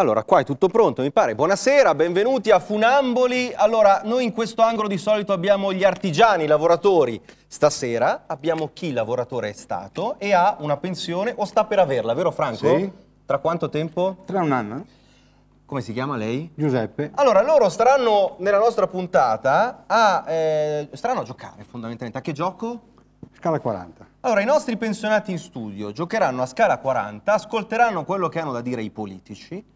Allora, qua è tutto pronto, mi pare. Buonasera, benvenuti a Funamboli. Allora, noi in questo angolo di solito abbiamo gli artigiani, i lavoratori. Stasera abbiamo chi lavoratore è stato e ha una pensione o sta per averla, vero Franco? Sì. Tra quanto tempo? Tra un anno. Come si chiama lei? Giuseppe. Allora, loro staranno nella nostra puntata a... Eh, staranno a giocare fondamentalmente. A che gioco? Scala 40. Allora, i nostri pensionati in studio giocheranno a scala 40, ascolteranno quello che hanno da dire i politici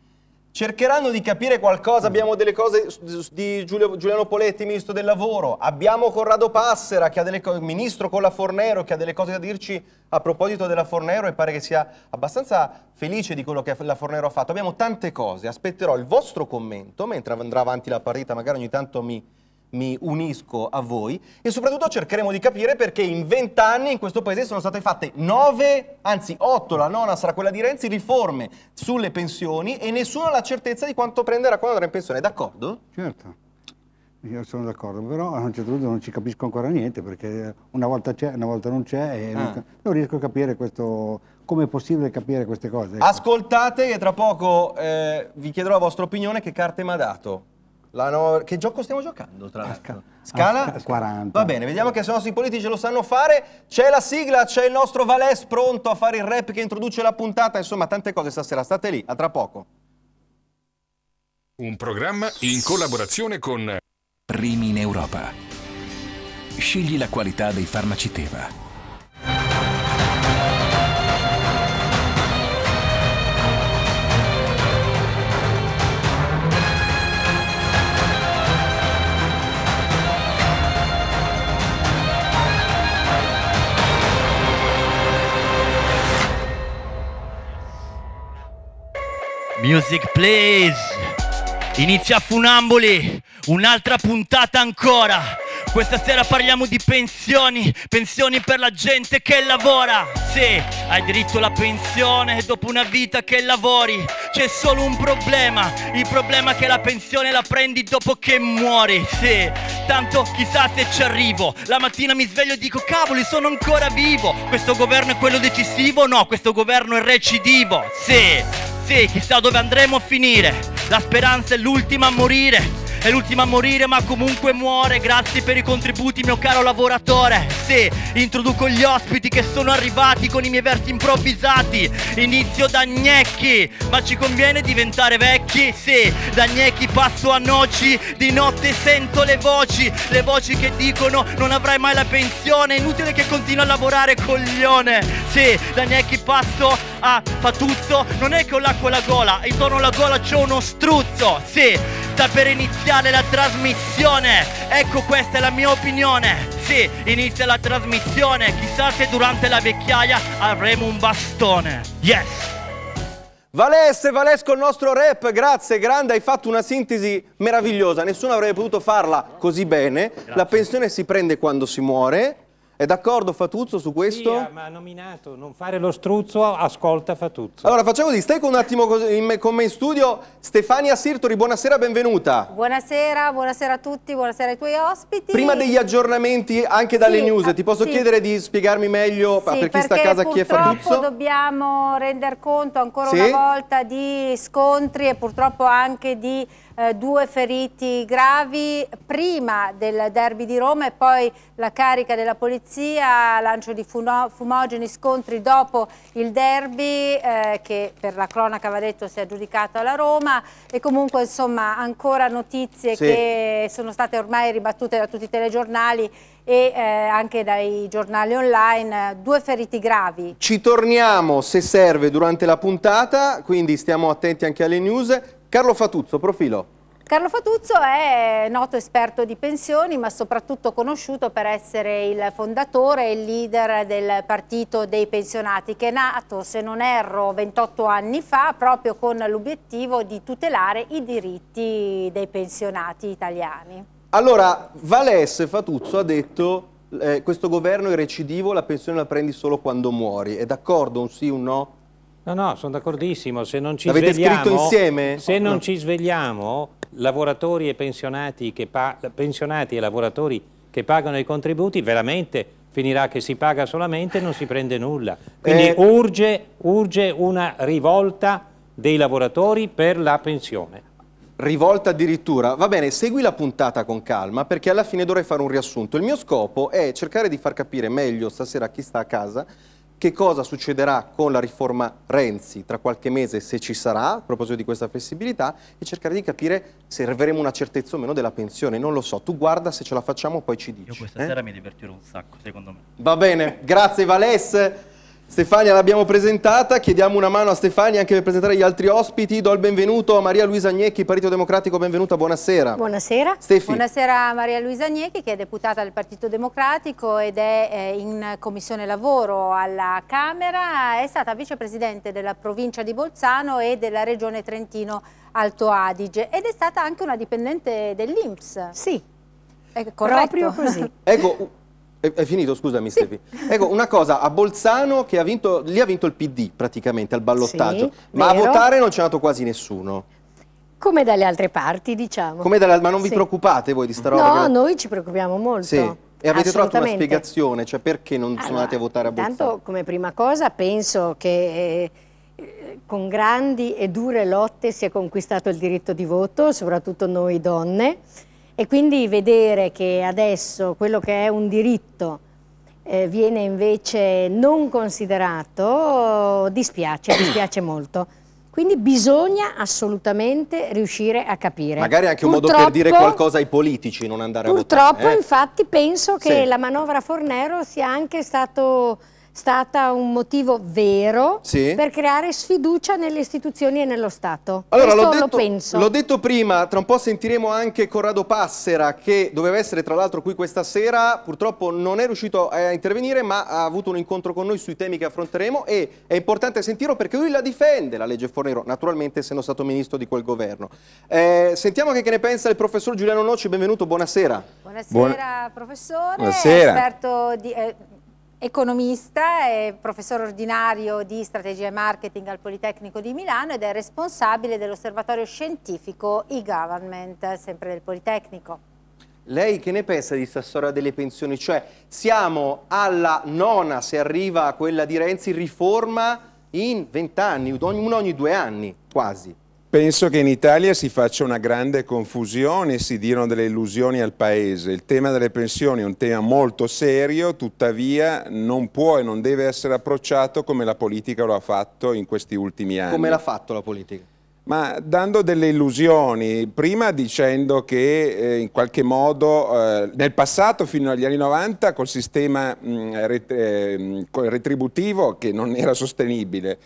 cercheranno di capire qualcosa, abbiamo delle cose di Giulio, Giuliano Poletti, ministro del lavoro, abbiamo Corrado Passera, che ha delle ministro con la Fornero, che ha delle cose da dirci a proposito della Fornero e pare che sia abbastanza felice di quello che la Fornero ha fatto. Abbiamo tante cose, aspetterò il vostro commento mentre andrà avanti la partita, magari ogni tanto mi mi unisco a voi e soprattutto cercheremo di capire perché in vent'anni in questo paese sono state fatte nove, anzi otto, la nona sarà quella di Renzi, riforme sulle pensioni e nessuno ha la certezza di quanto prenderà quando andrà in pensione, d'accordo? Certo, io sono d'accordo, però a un certo punto non ci capisco ancora niente perché una volta c'è, una volta non c'è e ah. non riesco a capire questo, come è possibile capire queste cose. Ecco. Ascoltate che tra poco eh, vi chiederò la vostra opinione che carte mi ha dato. No... Che gioco stiamo giocando, tra l'altro? Scala? 40. Va bene, vediamo che se i politici lo sanno fare. C'è la sigla, c'è il nostro Valès pronto a fare il rap che introduce la puntata. Insomma, tante cose stasera. State lì, a tra poco. Un programma in collaborazione con... Primi in Europa. Scegli la qualità dei farmaci Teva. Music please. Inizia Funamboli, un'altra puntata ancora. Questa sera parliamo di pensioni, pensioni per la gente che lavora. Sì, hai diritto alla pensione dopo una vita che lavori, c'è solo un problema. Il problema è che la pensione la prendi dopo che muori. Sì, tanto chissà se ci arrivo. La mattina mi sveglio e dico cavoli, sono ancora vivo. Questo governo è quello decisivo? No, questo governo è recidivo. Sì. Sì, chissà dove andremo a finire. La speranza è l'ultima a morire. È l'ultima a morire ma comunque muore Grazie per i contributi mio caro lavoratore Se introduco gli ospiti che sono arrivati con i miei versi improvvisati Inizio da gnecchi Ma ci conviene diventare vecchi? Se da gnecchi passo a noci Di notte sento le voci Le voci che dicono non avrai mai la pensione Inutile che continui a lavorare coglione Se da gnecchi passo a fatuzzo Non è che ho l'acqua alla gola Intorno alla gola c'ho uno struzzo Sì sta per iniziare la trasmissione. Ecco questa è la mia opinione. Sì, inizia la trasmissione. Chissà se durante la vecchiaia avremo un bastone. Yes! Valesse, Valesco il nostro rap, grazie, grande, hai fatto una sintesi meravigliosa, nessuno avrebbe potuto farla così bene, grazie. la pensione si prende quando si muore, è d'accordo Fatuzzo su questo? Sì, ma ha nominato, non fare lo struzzo, ascolta Fatuzzo. Allora facciamo di stacco un attimo con me in studio. Stefania Sirtori, buonasera, benvenuta. Buonasera, buonasera a tutti, buonasera ai tuoi ospiti. Prima degli aggiornamenti anche dalle sì, news, ah, ti posso sì. chiedere di spiegarmi meglio sì, per chi sta a casa chi è Fatuzzo? Purtroppo dobbiamo render conto ancora una volta di scontri e purtroppo anche di eh, due feriti gravi prima del derby di Roma e poi la carica della polizia, lancio di fumogeni, scontri dopo il derby eh, che per la cronaca va detto si è aggiudicato alla Roma e comunque insomma ancora notizie sì. che sono state ormai ribattute da tutti i telegiornali e eh, anche dai giornali online, due feriti gravi. Ci torniamo se serve durante la puntata, quindi stiamo attenti anche alle news. Carlo Fatuzzo, profilo. Carlo Fatuzzo è noto esperto di pensioni ma soprattutto conosciuto per essere il fondatore e il leader del partito dei pensionati che è nato, se non erro, 28 anni fa proprio con l'obiettivo di tutelare i diritti dei pensionati italiani. Allora, Valesse Fatuzzo ha detto eh, questo governo è recidivo, la pensione la prendi solo quando muori. È d'accordo un sì, un no? No, no, sono d'accordissimo. Se non ci L'avete scritto insieme? Se non ci svegliamo, lavoratori e pensionati, pensionati e lavoratori che pagano i contributi, veramente finirà che si paga solamente e non si prende nulla. Quindi eh... urge, urge una rivolta dei lavoratori per la pensione rivolta addirittura. Va bene, segui la puntata con calma perché alla fine dovrei fare un riassunto. Il mio scopo è cercare di far capire meglio stasera chi sta a casa che cosa succederà con la riforma Renzi tra qualche mese, se ci sarà, a proposito di questa flessibilità, e cercare di capire se avremo una certezza o meno della pensione. Non lo so, tu guarda se ce la facciamo poi ci dici. Io questa eh? sera mi divertirò un sacco, secondo me. Va bene, grazie Valesse. Stefania l'abbiamo presentata, chiediamo una mano a Stefania anche per presentare gli altri ospiti. Do il benvenuto a Maria Luisa Agnecchi, Partito Democratico, benvenuta, buonasera. Buonasera. Stefi. Buonasera a Maria Luisa Agnecchi che è deputata del Partito Democratico ed è eh, in Commissione Lavoro alla Camera, è stata vicepresidente della provincia di Bolzano e della regione Trentino Alto Adige ed è stata anche una dipendente dell'Inps. Sì, è corretto. proprio così. ecco, è, è finito, scusami sì. Stefi. Ecco, una cosa, a Bolzano che ha vinto, lì ha vinto il PD praticamente al ballottaggio, sì, ma vero. a votare non c'è andato quasi nessuno. Come dalle altre parti, diciamo. Dalle, ma non vi sì. preoccupate voi di sta roba? No, perché... noi ci preoccupiamo molto. Sì. E avete trovato una spiegazione, cioè perché non allora, sono andati a votare a Bolzano? Intanto, come prima cosa, penso che eh, con grandi e dure lotte si è conquistato il diritto di voto, soprattutto noi donne. E quindi vedere che adesso quello che è un diritto eh, viene invece non considerato dispiace, dispiace molto. Quindi bisogna assolutamente riuscire a capire. Magari anche un purtroppo, modo per dire qualcosa ai politici, non andare a votare. Purtroppo, eh? infatti, penso che sì. la manovra Fornero sia anche stato stata un motivo vero sì. per creare sfiducia nelle istituzioni e nello Stato. Allora, Questo detto, lo penso. L'ho detto prima, tra un po' sentiremo anche Corrado Passera che doveva essere tra l'altro qui questa sera, purtroppo non è riuscito eh, a intervenire ma ha avuto un incontro con noi sui temi che affronteremo e è importante sentirlo perché lui la difende la legge Fornero, naturalmente essendo stato ministro di quel governo. Eh, sentiamo che, che ne pensa il professor Giuliano Noci, benvenuto, buonasera. Buonasera, Buona... professore, Buonasera. esperto di... Eh, economista, è professore ordinario di strategia e marketing al Politecnico di Milano ed è responsabile dell'osservatorio scientifico e-government, sempre del Politecnico. Lei che ne pensa di questa storia delle pensioni? Cioè siamo alla nona, se arriva a quella di Renzi, riforma in vent'anni, uno ogni due anni quasi. Penso che in Italia si faccia una grande confusione, si diano delle illusioni al Paese. Il tema delle pensioni è un tema molto serio, tuttavia non può e non deve essere approcciato come la politica lo ha fatto in questi ultimi anni. Come l'ha fatto la politica? Ma dando delle illusioni, prima dicendo che eh, in qualche modo eh, nel passato fino agli anni 90 col sistema mh, mm, ret eh, mm, retributivo che non era sostenibile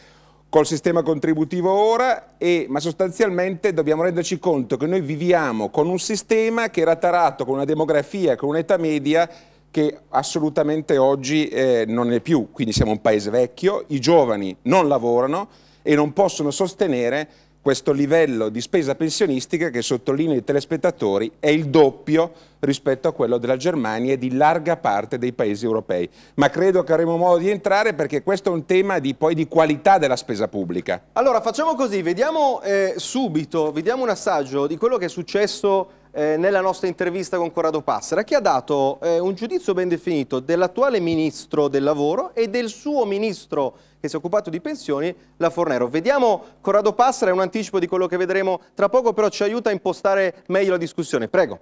col sistema contributivo ora, e, ma sostanzialmente dobbiamo renderci conto che noi viviamo con un sistema che era tarato con una demografia, con un'età media che assolutamente oggi eh, non è più, quindi siamo un paese vecchio, i giovani non lavorano e non possono sostenere questo livello di spesa pensionistica che sottolineo i telespettatori è il doppio rispetto a quello della Germania e di larga parte dei paesi europei. Ma credo che avremo modo di entrare perché questo è un tema di, poi di qualità della spesa pubblica. Allora facciamo così, vediamo eh, subito, vediamo un assaggio di quello che è successo eh, nella nostra intervista con Corrado Passera che ha dato eh, un giudizio ben definito dell'attuale ministro del lavoro e del suo ministro che si è occupato di pensioni, la Fornero. Vediamo Corrado Passera, è un anticipo di quello che vedremo tra poco, però ci aiuta a impostare meglio la discussione. Prego.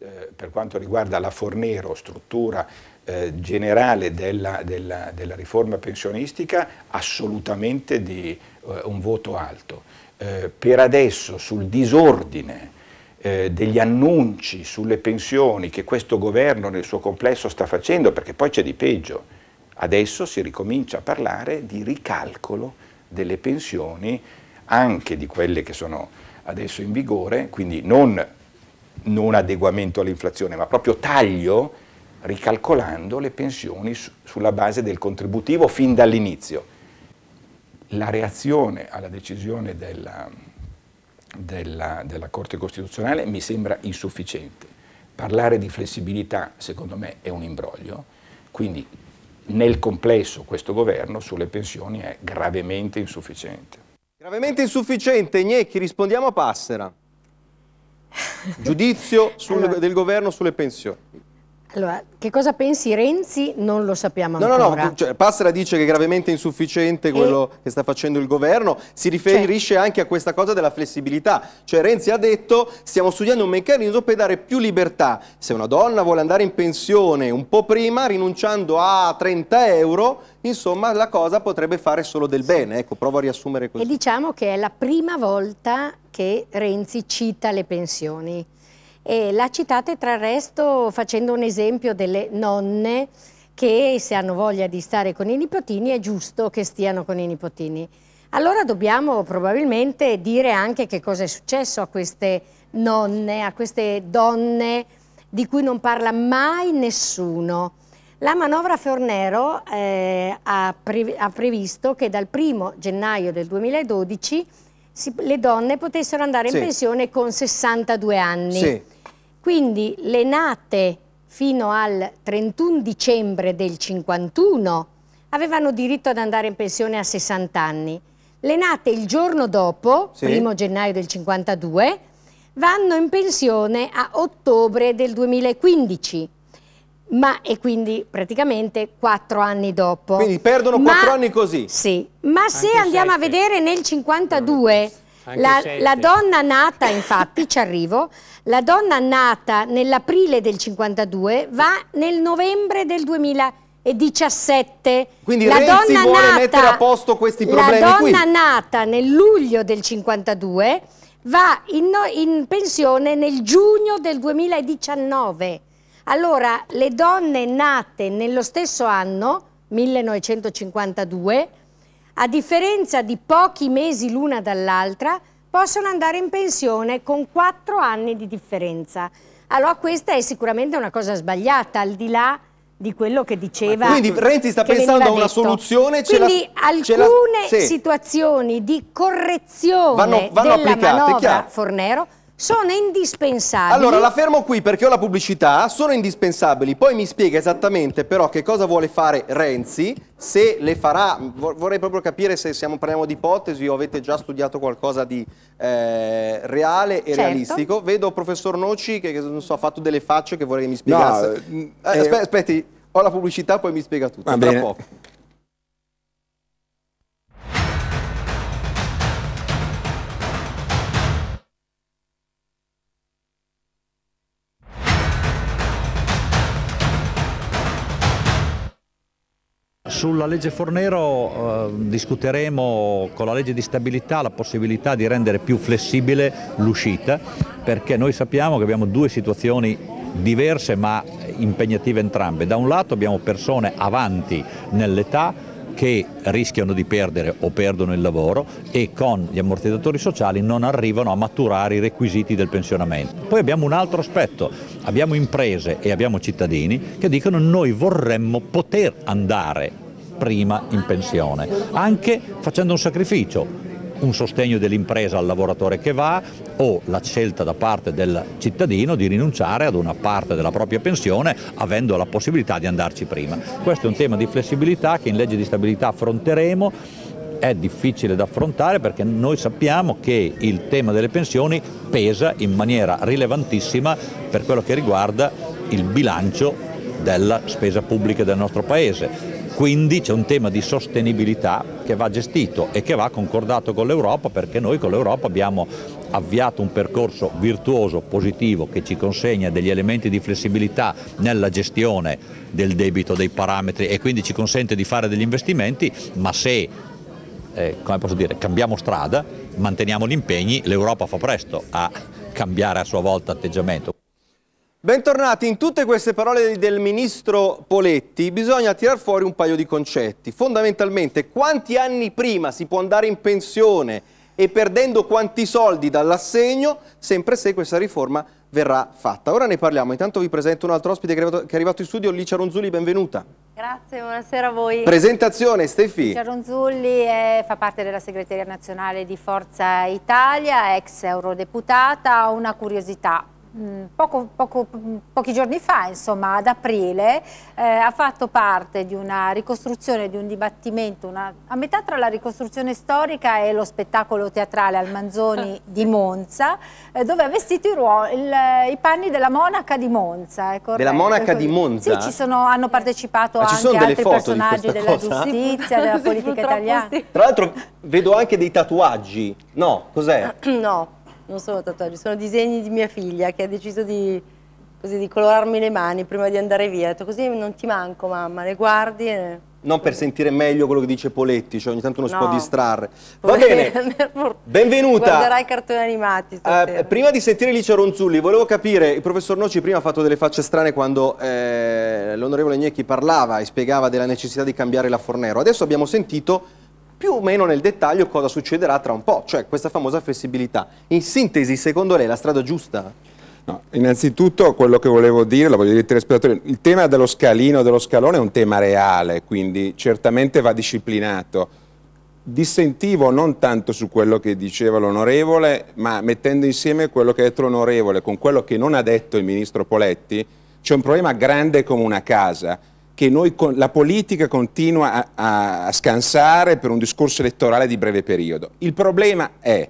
Eh, per quanto riguarda la Fornero, struttura eh, generale della, della, della, riforma pensionistica, assolutamente di eh, un voto alto. Eh, per adesso sul disordine eh, degli annunci sulle pensioni che questo governo nel suo complesso sta facendo, perché poi c'è di peggio, Adesso si ricomincia a parlare di ricalcolo delle pensioni, anche di quelle che sono adesso in vigore, quindi non, non adeguamento all'inflazione, ma proprio taglio, ricalcolando le pensioni su, sulla base del contributivo fin dall'inizio. La reazione alla decisione della, della, della Corte Costituzionale mi sembra insufficiente. Parlare di flessibilità, secondo me, è un imbroglio, quindi nel complesso questo governo sulle pensioni è gravemente insufficiente. Gravemente insufficiente, Gnecchi, rispondiamo a Passera. Giudizio sul, allora. del governo sulle pensioni. Allora, che cosa pensi Renzi? Non lo sappiamo ancora. No, no, no, cioè, Passera dice che è gravemente insufficiente quello e... che sta facendo il governo, si riferisce cioè... anche a questa cosa della flessibilità, cioè Renzi ha detto stiamo studiando un meccanismo per dare più libertà, se una donna vuole andare in pensione un po' prima rinunciando a 30 euro, insomma la cosa potrebbe fare solo del bene, ecco, provo a riassumere così. E diciamo che è la prima volta che Renzi cita le pensioni e la citate tra il resto facendo un esempio delle nonne che se hanno voglia di stare con i nipotini è giusto che stiano con i nipotini. Allora dobbiamo probabilmente dire anche che cosa è successo a queste nonne, a queste donne di cui non parla mai nessuno. La manovra Fornero eh, ha, pre ha, previsto che dal 1 gennaio del 2012 si, le donne potessero andare in pensione con 62 anni. Sì. Quindi le nate fino al 31 dicembre del 51 avevano diritto ad andare in pensione a 60 anni. Le nate il giorno dopo, sì. primo gennaio del 52, vanno in pensione a ottobre del 2015. Ma, e quindi praticamente quattro anni dopo. Quindi perdono quattro anni così? Sì, ma se Anche andiamo a vedere nel 52 la, la, donna nata, infatti, ci arrivo, la donna nata nell'aprile del 52 va nel novembre del 2017. Quindi la Renzi donna vuole nata, mettere a posto questi problemi La donna qui. nata nel luglio del 52 va in, in pensione nel giugno del 2019. Allora, le donne nate nello stesso anno, 1952, a differenza di pochi mesi l'una dall'altra, possono andare in pensione con 4 anni di differenza. Allora questa è sicuramente una cosa sbagliata, al di là di quello che diceva. Quindi Renzi sta pensando a una detto. soluzione. Quindi la, alcune la, sì. situazioni di correzione vanno, vanno della manovra chiaro. Fornero sono indispensabili. Allora la fermo qui perché ho la pubblicità, sono indispensabili, poi mi spiega esattamente però che cosa vuole fare Renzi, se le farà, vorrei proprio capire se siamo, parliamo di ipotesi o avete già studiato qualcosa di eh, reale e certo. realistico. Vedo professor Noci che, so, ha fatto delle facce che vorrei che mi spiegasse. No, eh, eh, aspetti, ho la pubblicità poi mi spiega tutto, tra poco. Sulla legge Fornero eh, discuteremo con la legge di stabilità la possibilità di rendere più flessibile l'uscita perché noi sappiamo che abbiamo due situazioni diverse ma impegnative entrambe. Da un lato abbiamo persone avanti nell'età che rischiano di perdere o perdono il lavoro e con gli ammortizzatori sociali non arrivano a maturare i requisiti del pensionamento. Poi abbiamo un altro aspetto, abbiamo imprese e abbiamo cittadini che dicono noi vorremmo poter andare prima in pensione, anche facendo un sacrificio, un sostegno dell'impresa al lavoratore che va o la scelta da parte del cittadino di rinunciare ad una parte della propria pensione avendo la possibilità di andarci prima. Questo è un tema di flessibilità che in legge di stabilità affronteremo è difficile da affrontare perché noi sappiamo che il tema delle pensioni pesa in maniera rilevantissima per quello che riguarda il bilancio della spesa pubblica del nostro Paese. Quindi c'è un tema di sostenibilità che va gestito e che va concordato con l'Europa perché noi con l'Europa abbiamo avviato un percorso virtuoso, positivo, che ci consegna degli elementi di flessibilità nella gestione del debito, dei parametri e quindi ci consente di fare degli investimenti, ma se eh, come posso dire, cambiamo strada, manteniamo gli impegni, l'Europa fa presto a cambiare a sua volta atteggiamento. Bentornati, in tutte queste parole del ministro Poletti bisogna tirar fuori un paio di concetti. Fondamentalmente quanti anni prima si può andare in pensione e perdendo quanti soldi dall'assegno, sempre se questa riforma verrà fatta. Ora ne parliamo, intanto vi presento un altro ospite che è arrivato in studio, Licia Ronzulli, benvenuta. Grazie, buonasera a voi. Presentazione, Stefi. Ronzulli è, fa parte della segreteria nazionale di Forza Italia, ex eurodeputata. Una curiosità, Mm, poco, poco, mm, pochi giorni fa, insomma, ad aprile, eh, ha fatto parte di una ricostruzione, di un dibattimento, una, a metà tra la ricostruzione storica e lo spettacolo teatrale al Manzoni eh. di Monza, eh, dove ha vestito i, ruoli, il, eh, i, panni della monaca di Monza. della monaca di Monza? Sì, sono, hanno eh. partecipato Ma anche altri personaggi della cosa? giustizia, della politica italiana. Sì. Tra l'altro vedo anche dei tatuaggi, no? Cos'è? no non sono tatuaggi, sono disegni di mia figlia che ha deciso di, così, di colorarmi le mani prima di andare via. Ha detto così non ti manco mamma, le guardi e... Non per sentire meglio quello che dice Poletti, cioè ogni tanto uno no. si può distrarre. Va bene, benvenuta. Guarderai i cartoni animati uh, prima di sentire Licia Ronzulli, volevo capire, il professor Noci prima ha fatto delle facce strane quando eh, l'onorevole Gnecchi parlava e spiegava della necessità di cambiare la Fornero. Adesso abbiamo sentito più o meno nel dettaglio cosa succederà tra un po', cioè questa famosa flessibilità. In sintesi, secondo lei è la strada giusta? No, innanzitutto quello che volevo dire, lo voglio dire ai telespettatori, il tema dello scalino, dello scalone è un tema reale, quindi certamente va disciplinato. Dissentivo non tanto su quello che diceva l'onorevole, ma mettendo insieme quello che ha detto l'onorevole con quello che non ha detto il ministro Poletti, c'è un problema grande come una casa che noi, la politica continua a, a scansare per un discorso elettorale di breve periodo. Il problema è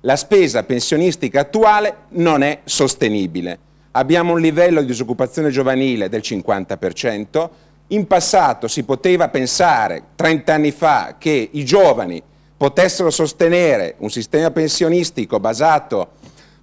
la spesa pensionistica attuale non è sostenibile. Abbiamo un livello di disoccupazione giovanile del 50%, in passato si poteva pensare, 30 anni fa, che i giovani potessero sostenere un sistema pensionistico basato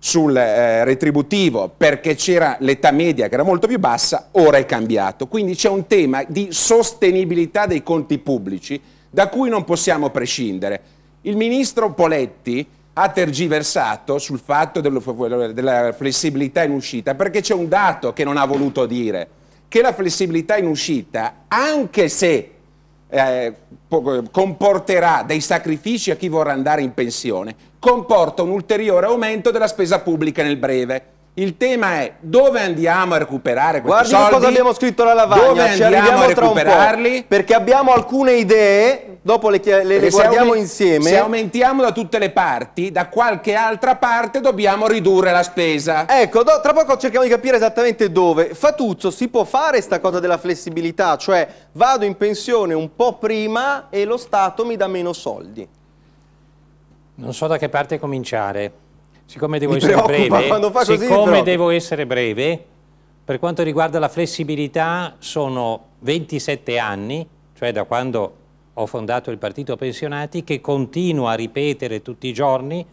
sul eh, retributivo perché c'era l'età media che era molto più bassa, ora è cambiato. Quindi c'è un tema di sostenibilità dei conti pubblici da cui non possiamo prescindere. Il ministro Poletti ha tergiversato sul fatto della flessibilità in uscita perché c'è un dato che non ha voluto dire, che la flessibilità in uscita, anche se eh, comporterà dei sacrifici a chi vorrà andare in pensione, comporta un ulteriore aumento della spesa pubblica nel breve. Il tema è dove andiamo a recuperare questi Guardi soldi? cosa abbiamo scritto la lavagna, dove ci andiamo a recuperarli? perché abbiamo alcune idee, dopo le, le, le guardiamo insieme. Se aumentiamo da tutte le parti, da qualche altra parte dobbiamo ridurre la spesa. Ecco, do, tra poco cerchiamo di capire esattamente dove. Fatuzzo, si può fare sta cosa della flessibilità, cioè vado in pensione un po' prima e lo Stato mi dà meno soldi. Non so da che parte cominciare. Siccome devo, essere breve, siccome devo essere breve, per quanto riguarda la flessibilità sono 27 anni, cioè da quando ho fondato il partito pensionati, che continua a ripetere tutti i giorni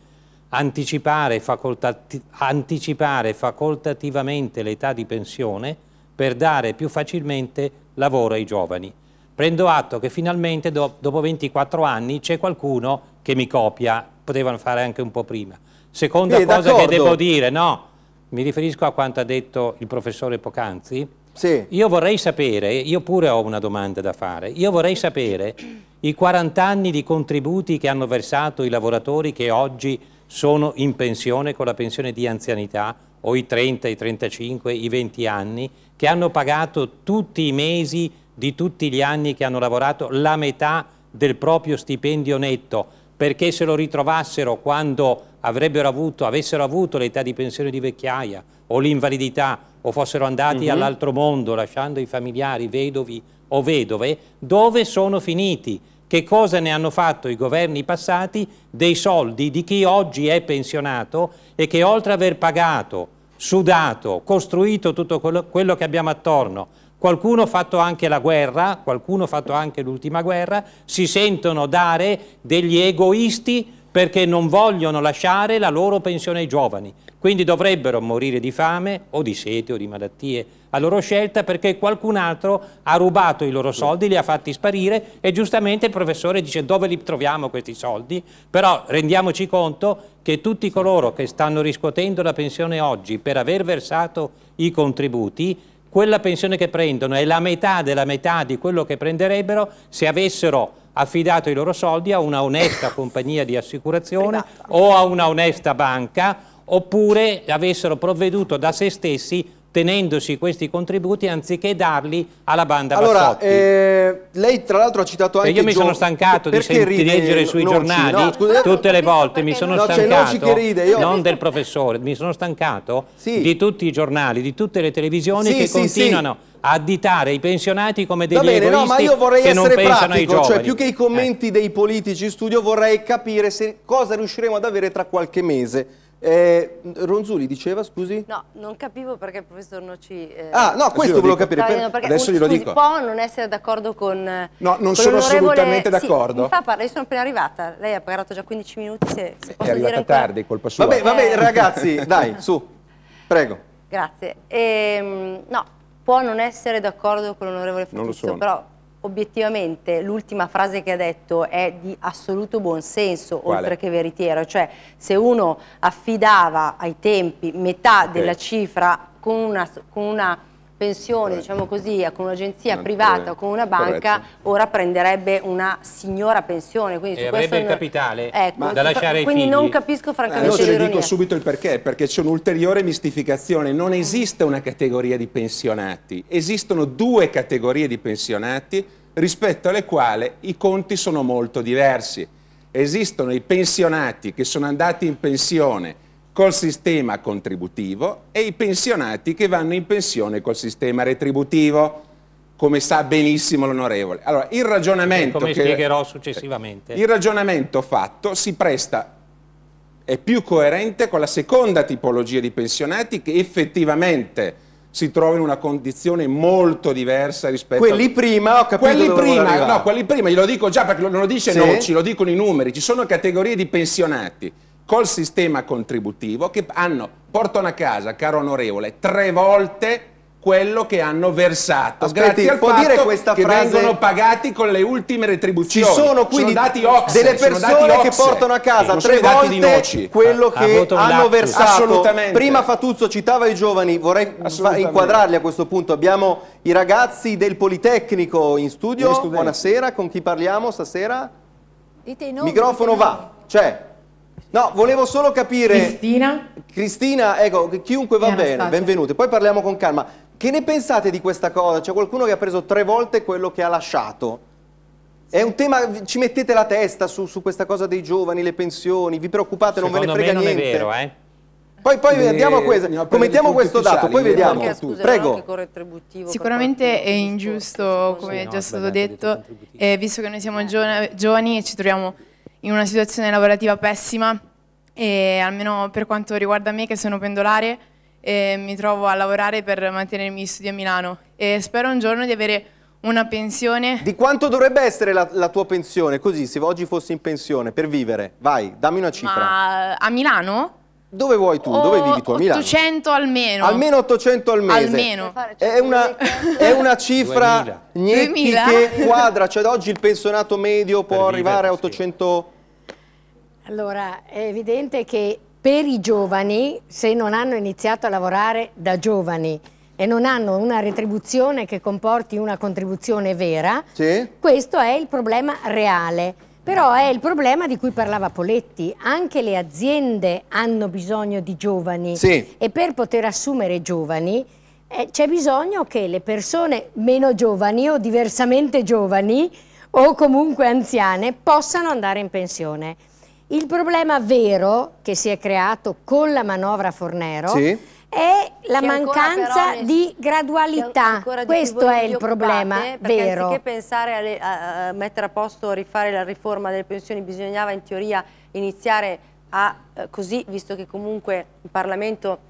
anticipare, facoltati anticipare facoltativamente l'età di pensione per dare più facilmente lavoro ai giovani. Prendo atto che finalmente do dopo 24 anni c'è qualcuno che mi copia potevano fare anche un po' prima. Seconda sì, cosa che devo dire, no, mi riferisco a quanto ha detto il professore Pocanzi, sì. io vorrei sapere, io pure ho una domanda da fare, io vorrei sapere i 40 anni di contributi che hanno versato i lavoratori che oggi sono in pensione con la pensione di anzianità o i 30, i 35, i 20 anni, che hanno pagato tutti i mesi di tutti gli anni che hanno lavorato la metà del proprio stipendio netto perché se lo ritrovassero quando avuto, avessero avuto l'età di pensione di vecchiaia o l'invalidità o fossero andati mm -hmm. all'altro mondo lasciando i familiari, vedovi o vedove, dove sono finiti? Che cosa ne hanno fatto i governi passati dei soldi di chi oggi è pensionato e che oltre ad aver pagato, sudato, costruito tutto quello che abbiamo attorno, qualcuno ha fatto anche la guerra, qualcuno ha fatto anche l'ultima guerra, si sentono dare degli egoisti perché non vogliono lasciare la loro pensione ai giovani, quindi dovrebbero morire di fame o di sete o di malattie a loro scelta perché qualcun altro ha rubato i loro soldi, li ha fatti sparire e giustamente il professore dice dove li troviamo questi soldi, però rendiamoci conto che tutti coloro che stanno riscuotendo la pensione oggi per aver versato i contributi quella pensione che prendono è la metà della metà di quello che prenderebbero se avessero affidato i loro soldi a una onesta compagnia di assicurazione esatto. o a una onesta banca oppure avessero provveduto da se stessi tenendosi questi contributi anziché darli alla banda allora, Bassotti. Eh, lei tra l'altro ha citato cioè, anche... io mi sono stancato di, senti, ride, leggere sui Noci, giornali no, scusate, tutte le volte, mi sono no, stancato, ride, io... non del professore, mi sono stancato sì. di tutti i giornali, di tutte le televisioni sì, che sì, continuano... a additare i pensionati come degli Va bene, no, ma io vorrei essere pratico, cioè più che i commenti eh. dei politici in studio vorrei capire se, cosa riusciremo ad avere tra qualche mese eh, Ronzulli diceva, scusi? No, non capivo perché il professor Noci... Eh, ah, no, questo volevo capire. Per... Perché, adesso glielo dico. può non essere d'accordo con... Eh, no, non con sono assolutamente d'accordo. Sì, fa parlare, io sono appena arrivata. Lei ha pagato già 15 minuti, se, se È arrivata ancora... tardi, colpa sua. Vabbè, vabbè, eh. ragazzi, dai, su, prego. Grazie. Ehm, no, può non essere d'accordo con l'onorevole Fabrizio, però obiettivamente l'ultima frase che ha detto è di assoluto buonsenso, Quale? oltre che veritiero, cioè se uno affidava ai tempi metà okay. della cifra con una, con una pensione, Beh. diciamo così, con un'agenzia privata o con una banca, Corretto. ora prenderebbe una signora pensione. Quindi e avrebbe il capitale ecco, da lasciare ai Quindi figli. non capisco francamente eh, Io le dico subito il perché, perché c'è un'ulteriore mistificazione. Non esiste una categoria di pensionati, esistono due categorie di pensionati rispetto alle quali i conti sono molto diversi. Esistono i pensionati che sono andati in pensione col sistema contributivo e i pensionati che vanno in pensione col sistema retributivo come sa benissimo l'onorevole. Allora, il ragionamento... come che, spiegherò successivamente. Il ragionamento fatto si presta, è più coerente con la seconda tipologia di pensionati che effettivamente si trova in una condizione molto diversa rispetto quelli a... prima ho capito quelli prima, no, quelli prima glielo dico già perché non lo dice sì. Noci, lo dicono i numeri ci sono categorie di pensionati col sistema contributivo che hanno, portano a casa, caro onorevole, tre volte quello che hanno versato Aspetti, grazie al può dire questa che frase... vengono pagati con le ultime retribuzioni ci sono quindi sono dati Oxen, delle persone che portano a casa tre volte quello ah, che hanno versato Assolutamente. prima Fatuzzo citava i giovani vorrei inquadrarli a questo punto abbiamo i ragazzi del Politecnico in studio buonasera con chi parliamo stasera? Dite i nomi, microfono va c'è No, volevo solo capire... Cristina? Cristina, ecco, chiunque va bene, benvenuti. Poi parliamo con calma. Che ne pensate di questa cosa? C'è qualcuno che ha preso tre volte quello che ha lasciato. È un tema, ci mettete la testa su, su questa cosa dei giovani, le pensioni, vi preoccupate, Secondo non ve ne frega non niente. Secondo me è vero, eh. Poi, poi eh, andiamo a questo, commentiamo questo dato, poi vediamo. Perché, scusa, Prego. Sicuramente è ingiusto, come è già stato detto, eh, visto che noi siamo giovani e ci troviamo in una situazione lavorativa pessima e almeno per quanto riguarda me che sono pendolare eh, mi trovo a lavorare per mantenere i miei studi a Milano e spero un giorno di avere una pensione. Di quanto dovrebbe essere la, la tua pensione? Così, se oggi fossi in pensione per vivere, vai, dammi una cifra. Ma a Milano? Dove vuoi tu? O Dove oh, vivi tu a Milano? 800 almeno. Almeno 800 al mese. Almeno. È una, è una cifra 2000. che quadra, cioè oggi il pensionato medio può per arrivare a 800... Allora, è evidente che per i giovani, se non hanno iniziato a lavorare da giovani e non hanno una retribuzione che comporti una contribuzione vera, sì. questo è il problema reale però è il problema di cui parlava Poletti, anche le aziende hanno bisogno di giovani sì. e per poter assumere giovani eh, c'è bisogno che le persone meno giovani o diversamente giovani o comunque anziane possano andare in pensione. Il problema vero che si è creato con la manovra Fornero sì è la che mancanza le, di gradualità. Questo è il problema vero. Anziché pensare a, a mettere a posto, a rifare la riforma delle pensioni, bisognava in teoria iniziare a eh, così, visto che comunque il Parlamento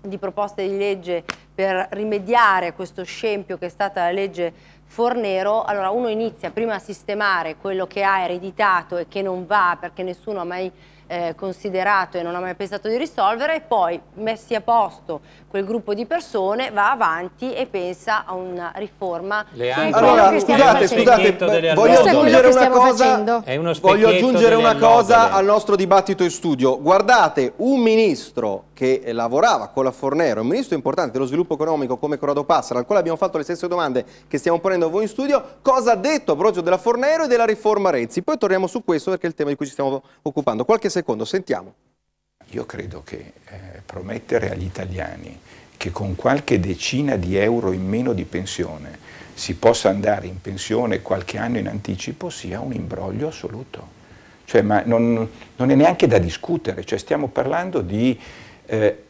di proposte di legge per rimediare a questo scempio che è stata la legge Fornero, allora uno inizia prima a sistemare quello che ha ereditato e che non va perché nessuno ha mai eh, considerato e non ha mai pensato di risolvere e poi messi a posto quel gruppo di persone va avanti e pensa a una riforma. Allora, scusate, scusate, voglio aggiungere una cosa, voglio aggiungere una cosa al nostro dibattito in studio. Guardate, un ministro che lavorava con la Fornero, un ministro importante dello sviluppo economico come Corrado Passera, al quale abbiamo fatto le stesse domande che stiamo ponendo voi in studio, cosa ha detto a proposito della Fornero e della riforma Renzi. Poi torniamo su questo perché è il tema di cui ci stiamo occupando. Qualche secondo, sentiamo. Io credo che eh, promettere agli italiani che con qualche decina di euro in meno di pensione si possa andare in pensione qualche anno in anticipo sia un imbroglio assoluto. Cioè, ma non, non è neanche da discutere, cioè, stiamo parlando di eh,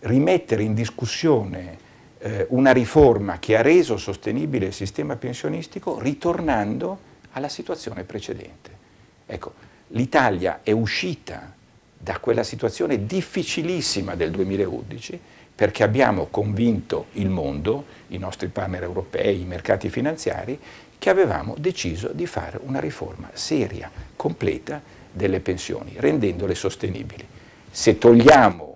rimettere in discussione eh, una riforma che ha reso sostenibile il sistema pensionistico ritornando alla situazione precedente. Ecco, l'Italia è uscita da quella situazione difficilissima del 2011 perché abbiamo convinto il mondo, i nostri partner europei, i mercati finanziari, che avevamo deciso di fare una riforma seria, completa delle pensioni, rendendole sostenibili. Se togliamo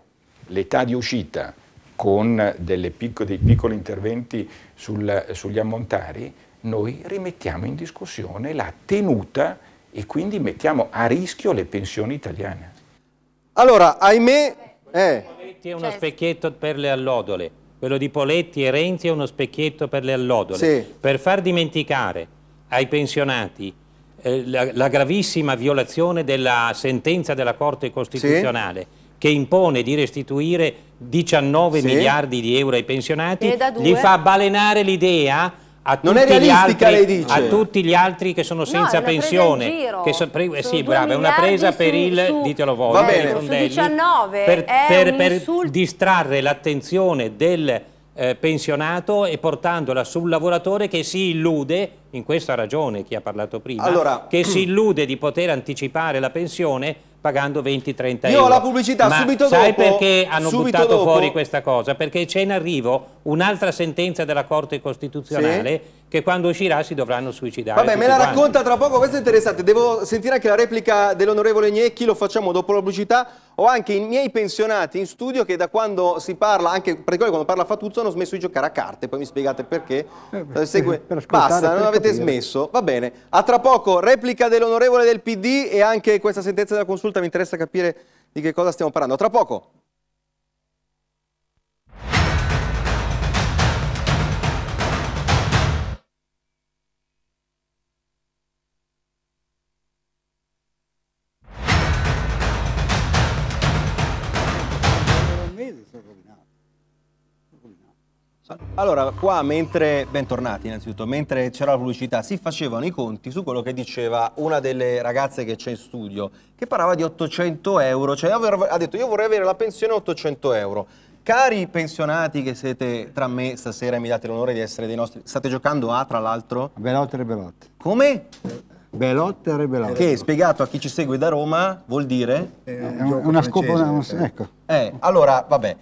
l'età di uscita con piccole, dei piccoli interventi sul, sugli ammontari, noi rimettiamo in discussione la tenuta e quindi mettiamo a rischio le pensioni italiane. Allora, ahimè... Eh. Poletti è uno specchietto per le allodole, quello di Poletti e Renzi è uno specchietto per le allodole, sì. per far dimenticare ai pensionati eh, la, la, gravissima violazione della sentenza della Corte Costituzionale. Sì che impone di restituire 19 sì. miliardi di euro ai pensionati, gli fa balenare l'idea a non è realistica, altri, lei dice. A tutti gli altri che sono senza no, pensione. Che so, pre, eh, sì, brava, è una presa per il, su, ditelo voi, va bene. Rondelli, 19 per, per, per distrarre l'attenzione del eh, pensionato e portandola sul lavoratore che si illude, in questo ha ragione chi ha parlato prima, allora, che si illude di poter anticipare la pensione pagando 20-30 euro. Io ho la pubblicità Ma subito dopo. Sai perché hanno buttato dopo. fuori questa cosa? Perché c'è in arrivo un'altra sentenza della Corte Costituzionale sì che quando uscirà si dovranno suicidare. Vabbè, me la quanti. racconta tra poco, questo è interessante. Devo sentire anche la replica dell'onorevole Gnecchi, lo facciamo dopo la pubblicità. Ho anche i miei pensionati in studio che da quando si parla, anche praticamente quando parla Fatuzzo, hanno smesso di giocare a carte. Poi mi spiegate perché. Eh, eh Segue... per Basta, per non avete capire. smesso. Va bene. A tra poco, replica dell'onorevole del PD e anche questa sentenza della consulta mi interessa capire di che cosa stiamo parlando. A tra poco. imprese sono rovinate. Sono rovinate. Allora, qua mentre, bentornati innanzitutto, mentre c'era la pubblicità si facevano i conti su quello che diceva una delle ragazze che c'è in studio, che parlava di 800 euro, cioè ha detto io vorrei avere la pensione 800 euro. Cari pensionati che siete tra me stasera e mi date l'onore di essere dei nostri, state giocando a tra l'altro? Belotti e Belotti. Come? Eh, Belotter e Belotter. Che spiegato a chi ci segue da Roma vuol dire? Eh, un, una scopa, una, ecco. Eh, allora, vabbè,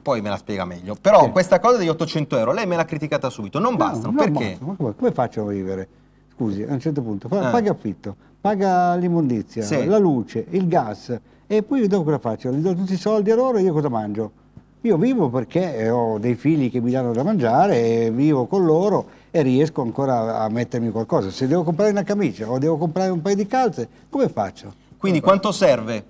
poi me la spiega meglio. Però sì. questa cosa degli 800 euro, lei me l'ha criticata subito, non no, bastano, non perché? Basta, come, come, faccio a vivere? Scusi, a un certo punto, ah. paga affitto, paga l'immondizia, sì. la luce, il gas, e poi dopo cosa faccio? Gli do tutti i soldi a loro e io cosa mangio? Io vivo perché ho dei figli che mi danno da mangiare, e vivo con loro e riesco ancora a mettermi qualcosa. Se devo comprare una camicia o devo comprare un paio di calze, come faccio? Quindi allora, quanto serve?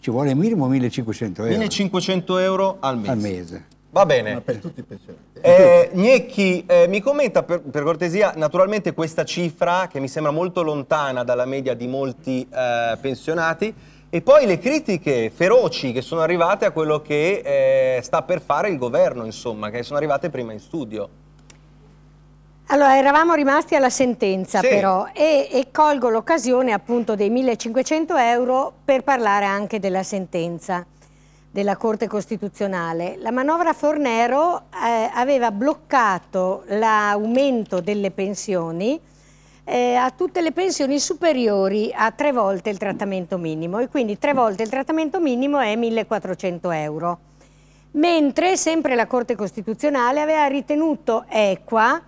Ci vuole minimo 1500 euro. 1500 euro al mese. Al mese. Va bene. Ma per tutti i pensionati. Eh, Gnecchi eh, mi commenta per, per, cortesia, naturalmente questa cifra che mi sembra molto lontana dalla media di molti eh, pensionati e poi le critiche feroci che sono arrivate a quello che eh, sta per fare il governo, insomma, che sono arrivate prima in studio. Allora, eravamo rimasti alla sentenza sì. però e, e colgo l'occasione appunto dei 1500 euro per parlare anche della sentenza della Corte Costituzionale. La manovra Fornero eh, aveva bloccato l'aumento delle pensioni eh, a tutte le pensioni superiori a tre volte il trattamento minimo e quindi tre volte il trattamento minimo è 1400 euro. Mentre sempre la Corte Costituzionale aveva ritenuto equa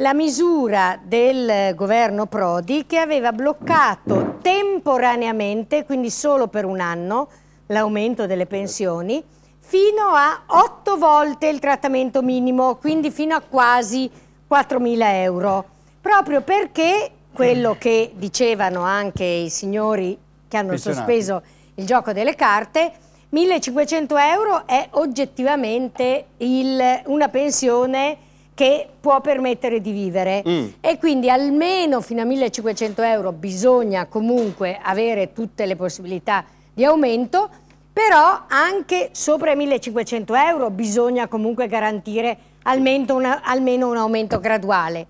la misura del eh, governo Prodi che aveva bloccato temporaneamente, quindi solo per un anno, l'aumento delle pensioni fino a otto volte il trattamento minimo, quindi fino a quasi 4.000 euro, proprio perché quello che dicevano anche i signori che hanno sospeso il gioco delle carte, 1.500 euro è oggettivamente il, una pensione che può permettere di vivere mm. e quindi almeno fino a 1500 euro bisogna comunque avere tutte le possibilità di aumento, però anche sopra i 1500 euro bisogna comunque garantire almeno, una, almeno un aumento graduale.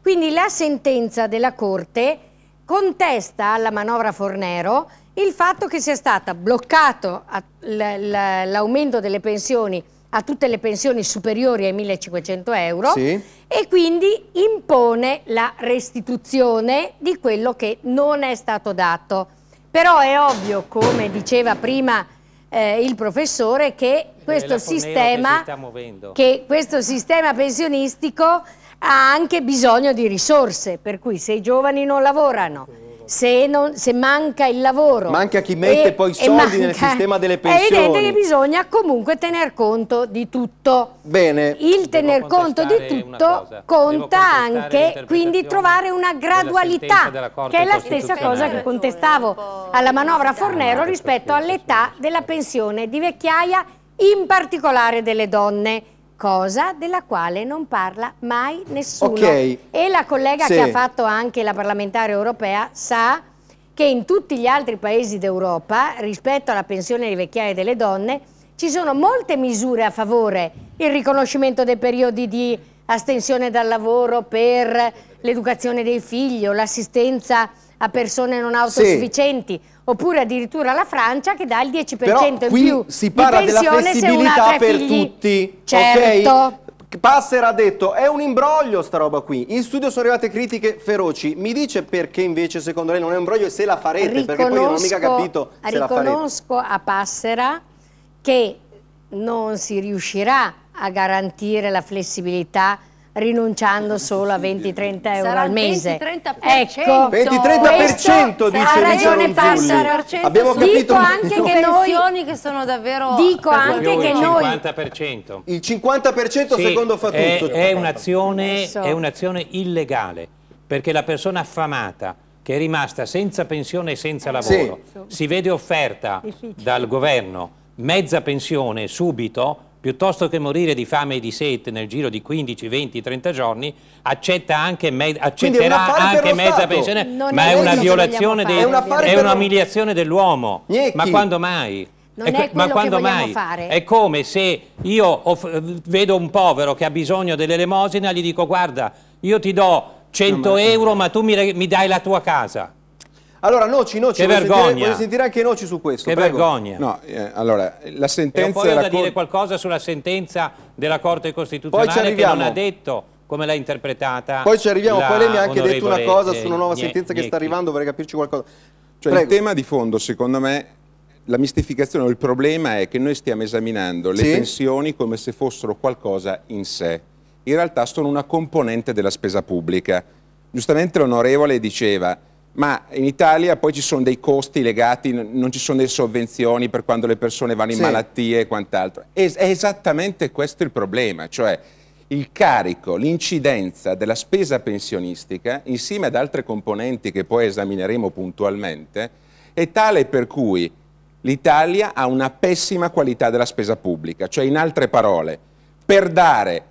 Quindi la sentenza della Corte contesta alla manovra Fornero il fatto che sia stato bloccato l'aumento delle pensioni a tutte le pensioni superiori ai 1500 euro sì. e quindi impone la restituzione di quello che non è stato dato. Però è ovvio, come diceva prima eh, il professore, che questo, sistema, che, che questo sistema pensionistico ha anche bisogno di risorse, per cui se i giovani non lavorano se, non, se, manca il lavoro. Manca chi mette e, poi i soldi manca, nel sistema delle pensioni. È evidente che bisogna comunque tener conto di tutto. Bene. Il tener conto di tutto conta anche, quindi trovare una gradualità, che è la stessa cosa che contestavo alla manovra Fornero rispetto all'età della pensione di vecchiaia, in particolare delle donne cosa della quale non parla mai nessuno. Okay. E la collega sì. che ha fatto anche la parlamentare europea sa che in tutti gli altri paesi d'Europa, rispetto alla pensione di vecchiaia delle donne, ci sono molte misure a favore, il riconoscimento dei periodi di astensione dal lavoro per l'educazione dei figli l'assistenza a persone non autosufficienti. Sì oppure addirittura la Francia che dà il 10% Però in più si parla di della flessibilità per figli. tutti, certo. Okay? Passer ha detto è un imbroglio sta roba qui in studio sono arrivate critiche feroci mi dice perché invece secondo lei non è un imbroglio e se la farete riconosco, perché poi io non ho mica capito se la farete riconosco a Passera che non si riuscirà a garantire la flessibilità rinunciando solo a 20-30 euro al mese. 20-30%. Ecco, 20-30% dice Ha ragione Passaro. Abbiamo dico capito anche che noi che sono davvero Dico anche che noi il 50% sì, secondo Fatuzzo. È, è un'azione un illegale perché la persona affamata che è rimasta senza pensione e senza lavoro sì. si vede offerta Difficile. dal governo mezza pensione subito Piuttosto che morire di fame e di sete nel giro di 15, 20, 30 giorni, accetta anche me- accetterà anche mezza pensione, ma è, una violazione, dei, è, una è un'umiliazione dell'uomo. Ma quando mai? Non ecco, è, ma quando mai? Fare. È come se io vedo un povero che ha bisogno dell'elemosina, gli dico guarda, io ti do 100 no, ma... euro ma tu mi, mi dai la tua casa. Allora, Noci, Noci, che voglio Sentire, voglio sentire anche Noci su questo. Che prego. vergogna. No, eh, allora, la sentenza... poi ho da dire qualcosa sulla sentenza della Corte Costituzionale che non ha detto come l'ha interpretata. Poi ci arriviamo, poi lei mi ha anche detto una cosa su una nuova sentenza nie, che sta arrivando, vorrei capirci qualcosa. Cioè, prego. il tema di fondo, secondo me, la mistificazione o il problema è che noi stiamo esaminando le sì? pensioni come se fossero qualcosa in sé. In realtà sono una componente della spesa pubblica. Giustamente l'onorevole diceva ma in Italia poi ci sono dei costi legati, non ci sono delle sovvenzioni per quando le persone vanno in sì. malattie e quant'altro. È, è esattamente questo il problema, cioè il carico, l'incidenza della spesa pensionistica, insieme ad altre componenti che poi esamineremo puntualmente, è tale per cui l'Italia ha una pessima qualità della spesa pubblica, cioè in altre parole, per dare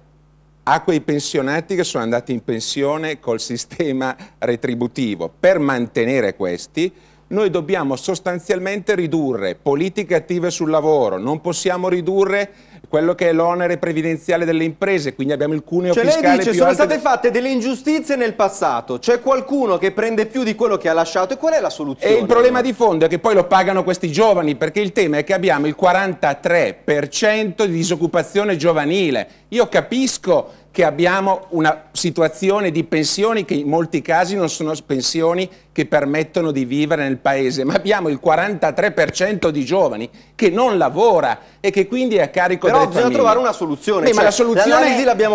a quei pensionati che sono andati in pensione col sistema retributivo. Per mantenere questi noi dobbiamo sostanzialmente ridurre politiche attive sul lavoro, non possiamo ridurre quello che è l'onere previdenziale delle imprese, quindi abbiamo il cuneo cioè, fiscale lei dice, sono state fatte delle ingiustizie nel passato, c'è qualcuno che prende più di quello che ha lasciato e qual è la soluzione? E il problema di fondo è che poi lo pagano questi giovani, perché il tema è che abbiamo il 43% di disoccupazione giovanile. Io capisco che abbiamo una situazione di pensioni che in molti casi non sono pensioni che permettono di vivere nel paese, ma abbiamo il 43% di giovani che non lavora e che quindi è a carico Però delle famiglie. Però bisogna trovare una soluzione. Sì, cioè, la soluzione,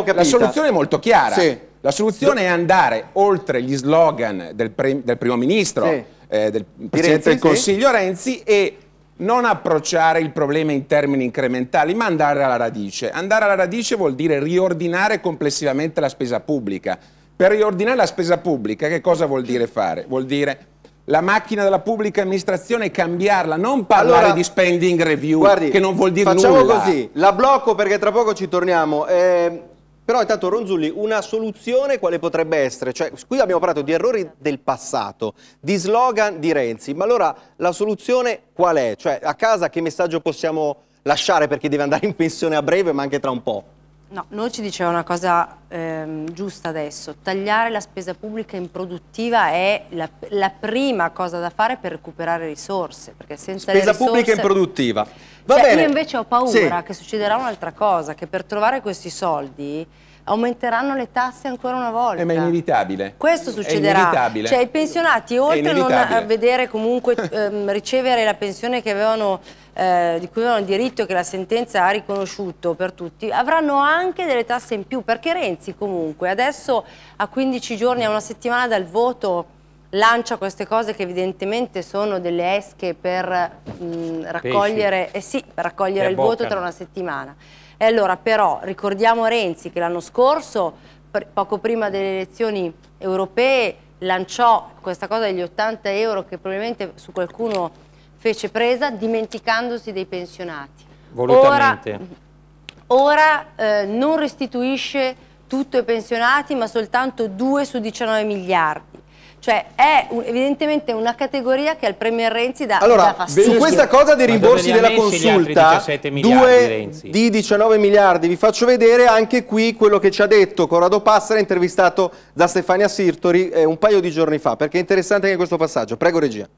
la soluzione è molto chiara. Sì. La soluzione è andare oltre gli slogan del, del primo ministro, sì. eh, del Presidente Renzi, del Consiglio Renzi e non approcciare il problema in termini incrementali, ma andare alla radice. Andare alla radice vuol dire riordinare complessivamente la spesa pubblica. Per riordinare la spesa pubblica che cosa vuol dire fare? Vuol dire la macchina della pubblica amministrazione cambiarla, non parlare allora, di spending review guardi, che non vuol dire facciamo nulla. Facciamo così, la blocco perché tra poco ci torniamo. Eh... Però intanto Ronzulli, una soluzione quale potrebbe essere? Cioè, qui abbiamo parlato di errori del passato, di slogan di Renzi, ma allora la soluzione qual è? Cioè, a casa che messaggio possiamo lasciare perché deve andare in pensione a breve, ma anche tra un po'? No, noi ci diceva una cosa ehm, giusta adesso, tagliare la spesa pubblica improduttiva è la, la, prima cosa da fare per recuperare risorse, perché senza spesa risorse... pubblica improduttiva. Va cioè, bene. Io invece ho paura sì. che succederà un'altra cosa, che per trovare questi soldi aumenteranno le tasse ancora una volta. Eh, ma è inevitabile. Questo succederà. È inevitabile. Cioè i pensionati oltre a non vedere comunque ehm, ricevere la pensione avevano, eh, di cui avevano diritto che la sentenza ha riconosciuto per tutti, avranno anche delle tasse in più perché Renzi comunque adesso a 15 giorni, a una settimana dal voto lancia queste cose che evidentemente sono delle esche per mh, mm, raccogliere, eh sì, per raccogliere il voto tra una settimana. E allora però ricordiamo Renzi che l'anno scorso, poco prima delle elezioni europee, lanciò questa cosa degli 80 euro che probabilmente su qualcuno fece presa dimenticandosi dei pensionati. Volutamente. Ora, mm, ora eh, non restituisce tutto ai pensionati ma soltanto 2 su 19 miliardi cioè è un, evidentemente una categoria che al Premier Renzi dà, allora, dà fastidio. Su questa cosa dei rimborsi della consulta, 2 di 19 miliardi, vi faccio vedere anche qui quello che ci ha detto Corrado Passera, intervistato da Stefania Sirtori eh, un paio di giorni fa, perché è interessante anche questo passaggio. Prego regia.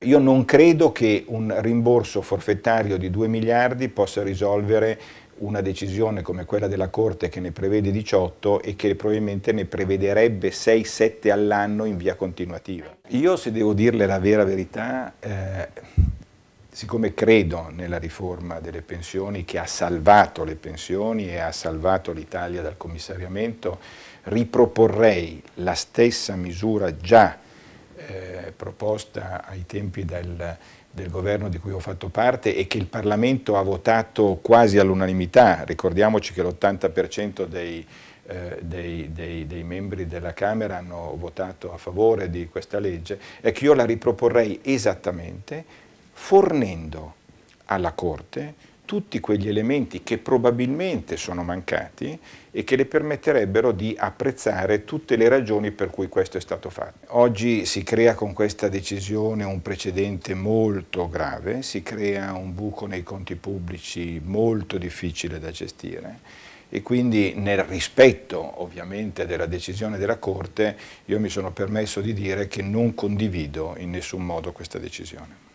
Io non credo che un rimborso forfettario di 2 miliardi possa risolvere una decisione come quella della Corte che ne prevede 18 e che probabilmente ne prevederebbe 6-7 all'anno in via continuativa. Io se devo dirle la vera verità, eh, siccome credo nella riforma delle pensioni che ha salvato le pensioni e ha salvato l'Italia dal commissariamento, riproporrei la stessa misura già eh, proposta ai tempi del del governo di cui ho fatto parte e che il Parlamento ha votato quasi all'unanimità. Ricordiamoci che l'80% dei, eh, dei, dei, dei, membri della Camera hanno votato a favore di questa legge, è che io la riproporrei esattamente fornendo alla Corte tutti quegli elementi che probabilmente sono mancati e che le permetterebbero di apprezzare tutte le ragioni per cui questo è stato fatto. Oggi si crea con questa decisione un precedente molto grave, si crea un buco nei conti pubblici molto difficile da gestire e quindi nel rispetto ovviamente della decisione della Corte io mi sono permesso di dire che non condivido in nessun modo questa decisione.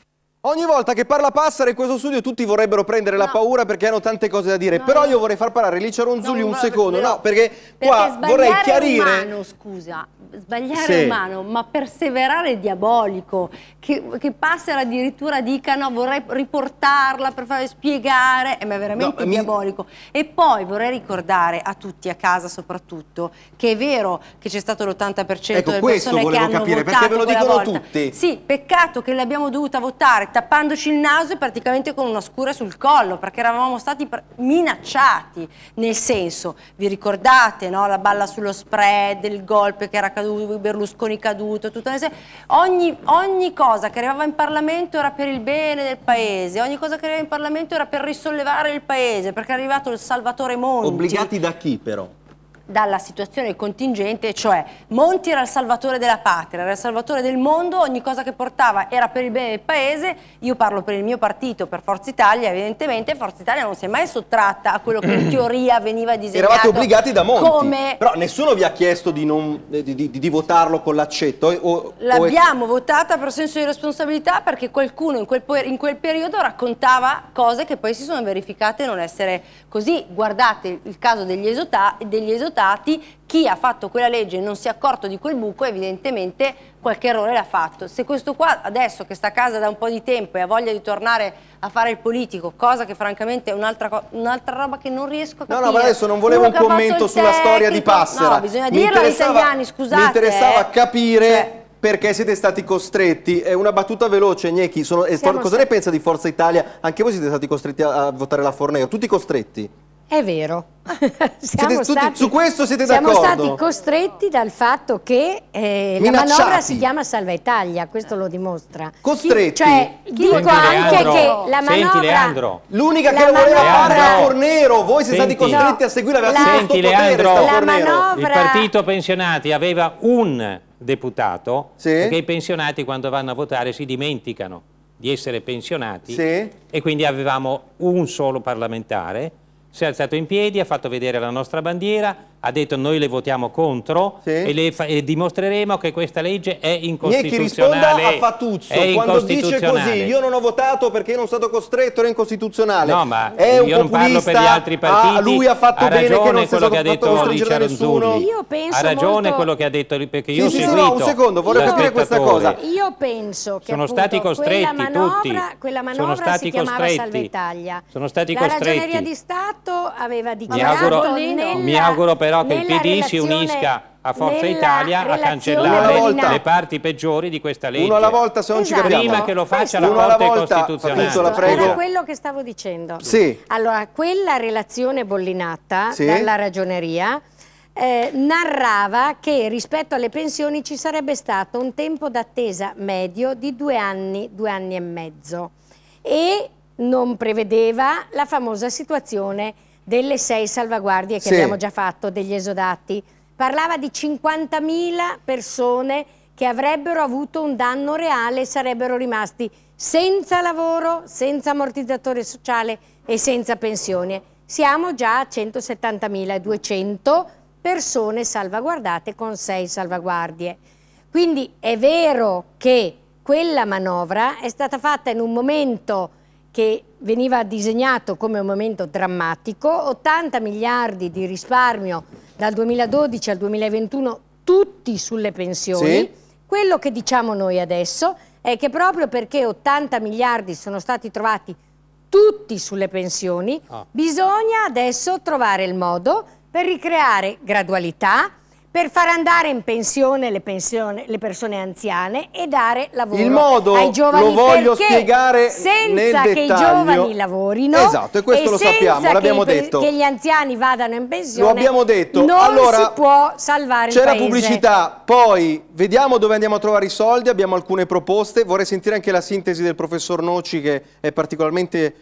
Ogni volta che parla Passare in questo studio tutti vorrebbero prendere no. la paura perché hanno tante cose da dire, no, però io vorrei far parlare Licia Ronzulli un secondo, no, perché, perché qua vorrei chiarire... sbagliare Umano, scusa, sbagliare sì. umano, ma perseverare è diabolico, che, che Passer addirittura dicano vorrei riportarla per fare spiegare, eh, ma è veramente no, diabolico. Mi... E poi vorrei ricordare a tutti, a casa soprattutto, che è vero che c'è stato l'80% ecco, delle persone che hanno capire, votato perché ve lo dicono volta. tutti. Sì, peccato che l'abbiamo dovuta votare tappandoci il naso e praticamente con una scura sul collo, perché eravamo stati minacciati, nel senso, vi ricordate no, la balla sullo spread, il golpe che era caduto, Berlusconi caduto, tutta ogni, ogni cosa cosa che arrivava in Parlamento era per il bene del Paese, ogni cosa che arrivava in Parlamento era per risollevare il Paese, perché è arrivato il Salvatore Monti. Obbligati da chi però? dalla situazione contingente, cioè Monti era il salvatore della patria, era il salvatore del mondo, ogni cosa che portava era per il bene del paese, io parlo per il mio partito, per Forza Italia, evidentemente Forza Italia non si è mai sottratta a quello che in mm. teoria veniva disegnato. Eravate obbligati da Monti, come... però nessuno vi ha chiesto di, non, eh, di, di, di votarlo con l'accetto? Eh, L'abbiamo è... votata per senso di responsabilità perché qualcuno in quel, in quel periodo raccontava cose che poi si sono verificate non essere così. Guardate il caso degli esotati, degli esotati votati, chi ha fatto quella legge e non si è accorto di quel buco evidentemente qualche errore l'ha fatto. Se questo qua adesso che sta a casa da un po' di tempo e ha voglia di tornare a fare il politico, cosa che francamente è un'altra, un roba che non riesco a capire. No, no, ma adesso non volevo Uno un commento sulla tecnico. storia di Passera. No, bisogna mi dirlo agli italiani, scusate. Mi interessava eh. capire... Cioè, perché siete stati costretti? È una battuta veloce, Gnecchi. cosa ne pensa di Forza Italia? Anche voi siete stati costretti a, a votare la Forneo, tutti costretti. È vero. siamo tutti, stati, su questo siete d'accordo? Siamo stati costretti dal fatto che eh, la manovra si chiama Salva Italia, questo lo dimostra. Costretti? Chi, cioè, dico Senti, anche Leandro. che la manovra... Senti Leandro. L'unica che lo voleva fare era Fornero, voi siete Senti. stati costretti a seguire, aveva la, Senti, Leandro, potere, la manovra... Il partito pensionati aveva un deputato, sì. perché i pensionati quando vanno a votare si dimenticano di essere pensionati sì. e quindi avevamo un solo parlamentare si è alzato in piedi, ha fatto vedere la nostra bandiera, ha detto noi le votiamo contro sì. e, e, dimostreremo che questa legge è incostituzionale. E chi risponda a Fatuzzo quando dice così, io non ho votato perché non sono stato costretto, era incostituzionale. No, ma è un non parlo per gli altri partiti. Ah, lui ha fatto ha bene che non sia stato che ha detto Richard nessuno. Io penso ha ragione molto... quello che ha detto perché io sì, ho sì, seguito. No, un secondo, vorrei capire questa cosa. Io penso che sono stati costretti quella manovra, tutti. Quella manovra sono stati costretti. Salva Italia. Sono stati costretti. La Ragioneria di Stato aveva dichiarato mi auguro per però che il PD si unisca a Forza Italia a cancellare le parti peggiori di questa legge. Uno alla volta se non esatto. ci capiamo. Prima che lo faccia Questo. la Corte Costituzionale. Patrizio, la prego. Era quello che stavo dicendo. Sì. Allora, quella relazione bollinata sì. dalla ragioneria eh, narrava che rispetto alle pensioni ci sarebbe stato un tempo d'attesa medio di due anni, due anni e mezzo e non prevedeva la famosa situazione delle sei salvaguardie che sì. abbiamo già fatto degli esodati. Parlava di 50.000 persone che avrebbero avuto un danno reale e sarebbero rimasti senza lavoro, senza ammortizzatore sociale e senza pensione. Siamo già a 170.200 persone salvaguardate con sei salvaguardie. Quindi è vero che quella manovra è stata fatta in un momento che veniva disegnato come un momento drammatico, 80 miliardi di risparmio dal 2012 al 2021 tutti sulle pensioni. Sì. Quello che diciamo noi adesso è che proprio perché 80 miliardi sono stati trovati tutti sulle pensioni, ah. bisogna adesso trovare il modo per ricreare gradualità, per far andare in pensione le, pensione le, persone anziane e dare lavoro Il modo ai giovani. Lo voglio spiegare senza che i giovani lavorino. Esatto, e questo e lo sappiamo, l'abbiamo detto. Che gli anziani vadano in pensione. Lo abbiamo detto. Non allora, si può salvare il paese. C'è la pubblicità, poi vediamo dove andiamo a trovare i soldi, abbiamo alcune proposte. Vorrei sentire anche la sintesi del professor Noci che è particolarmente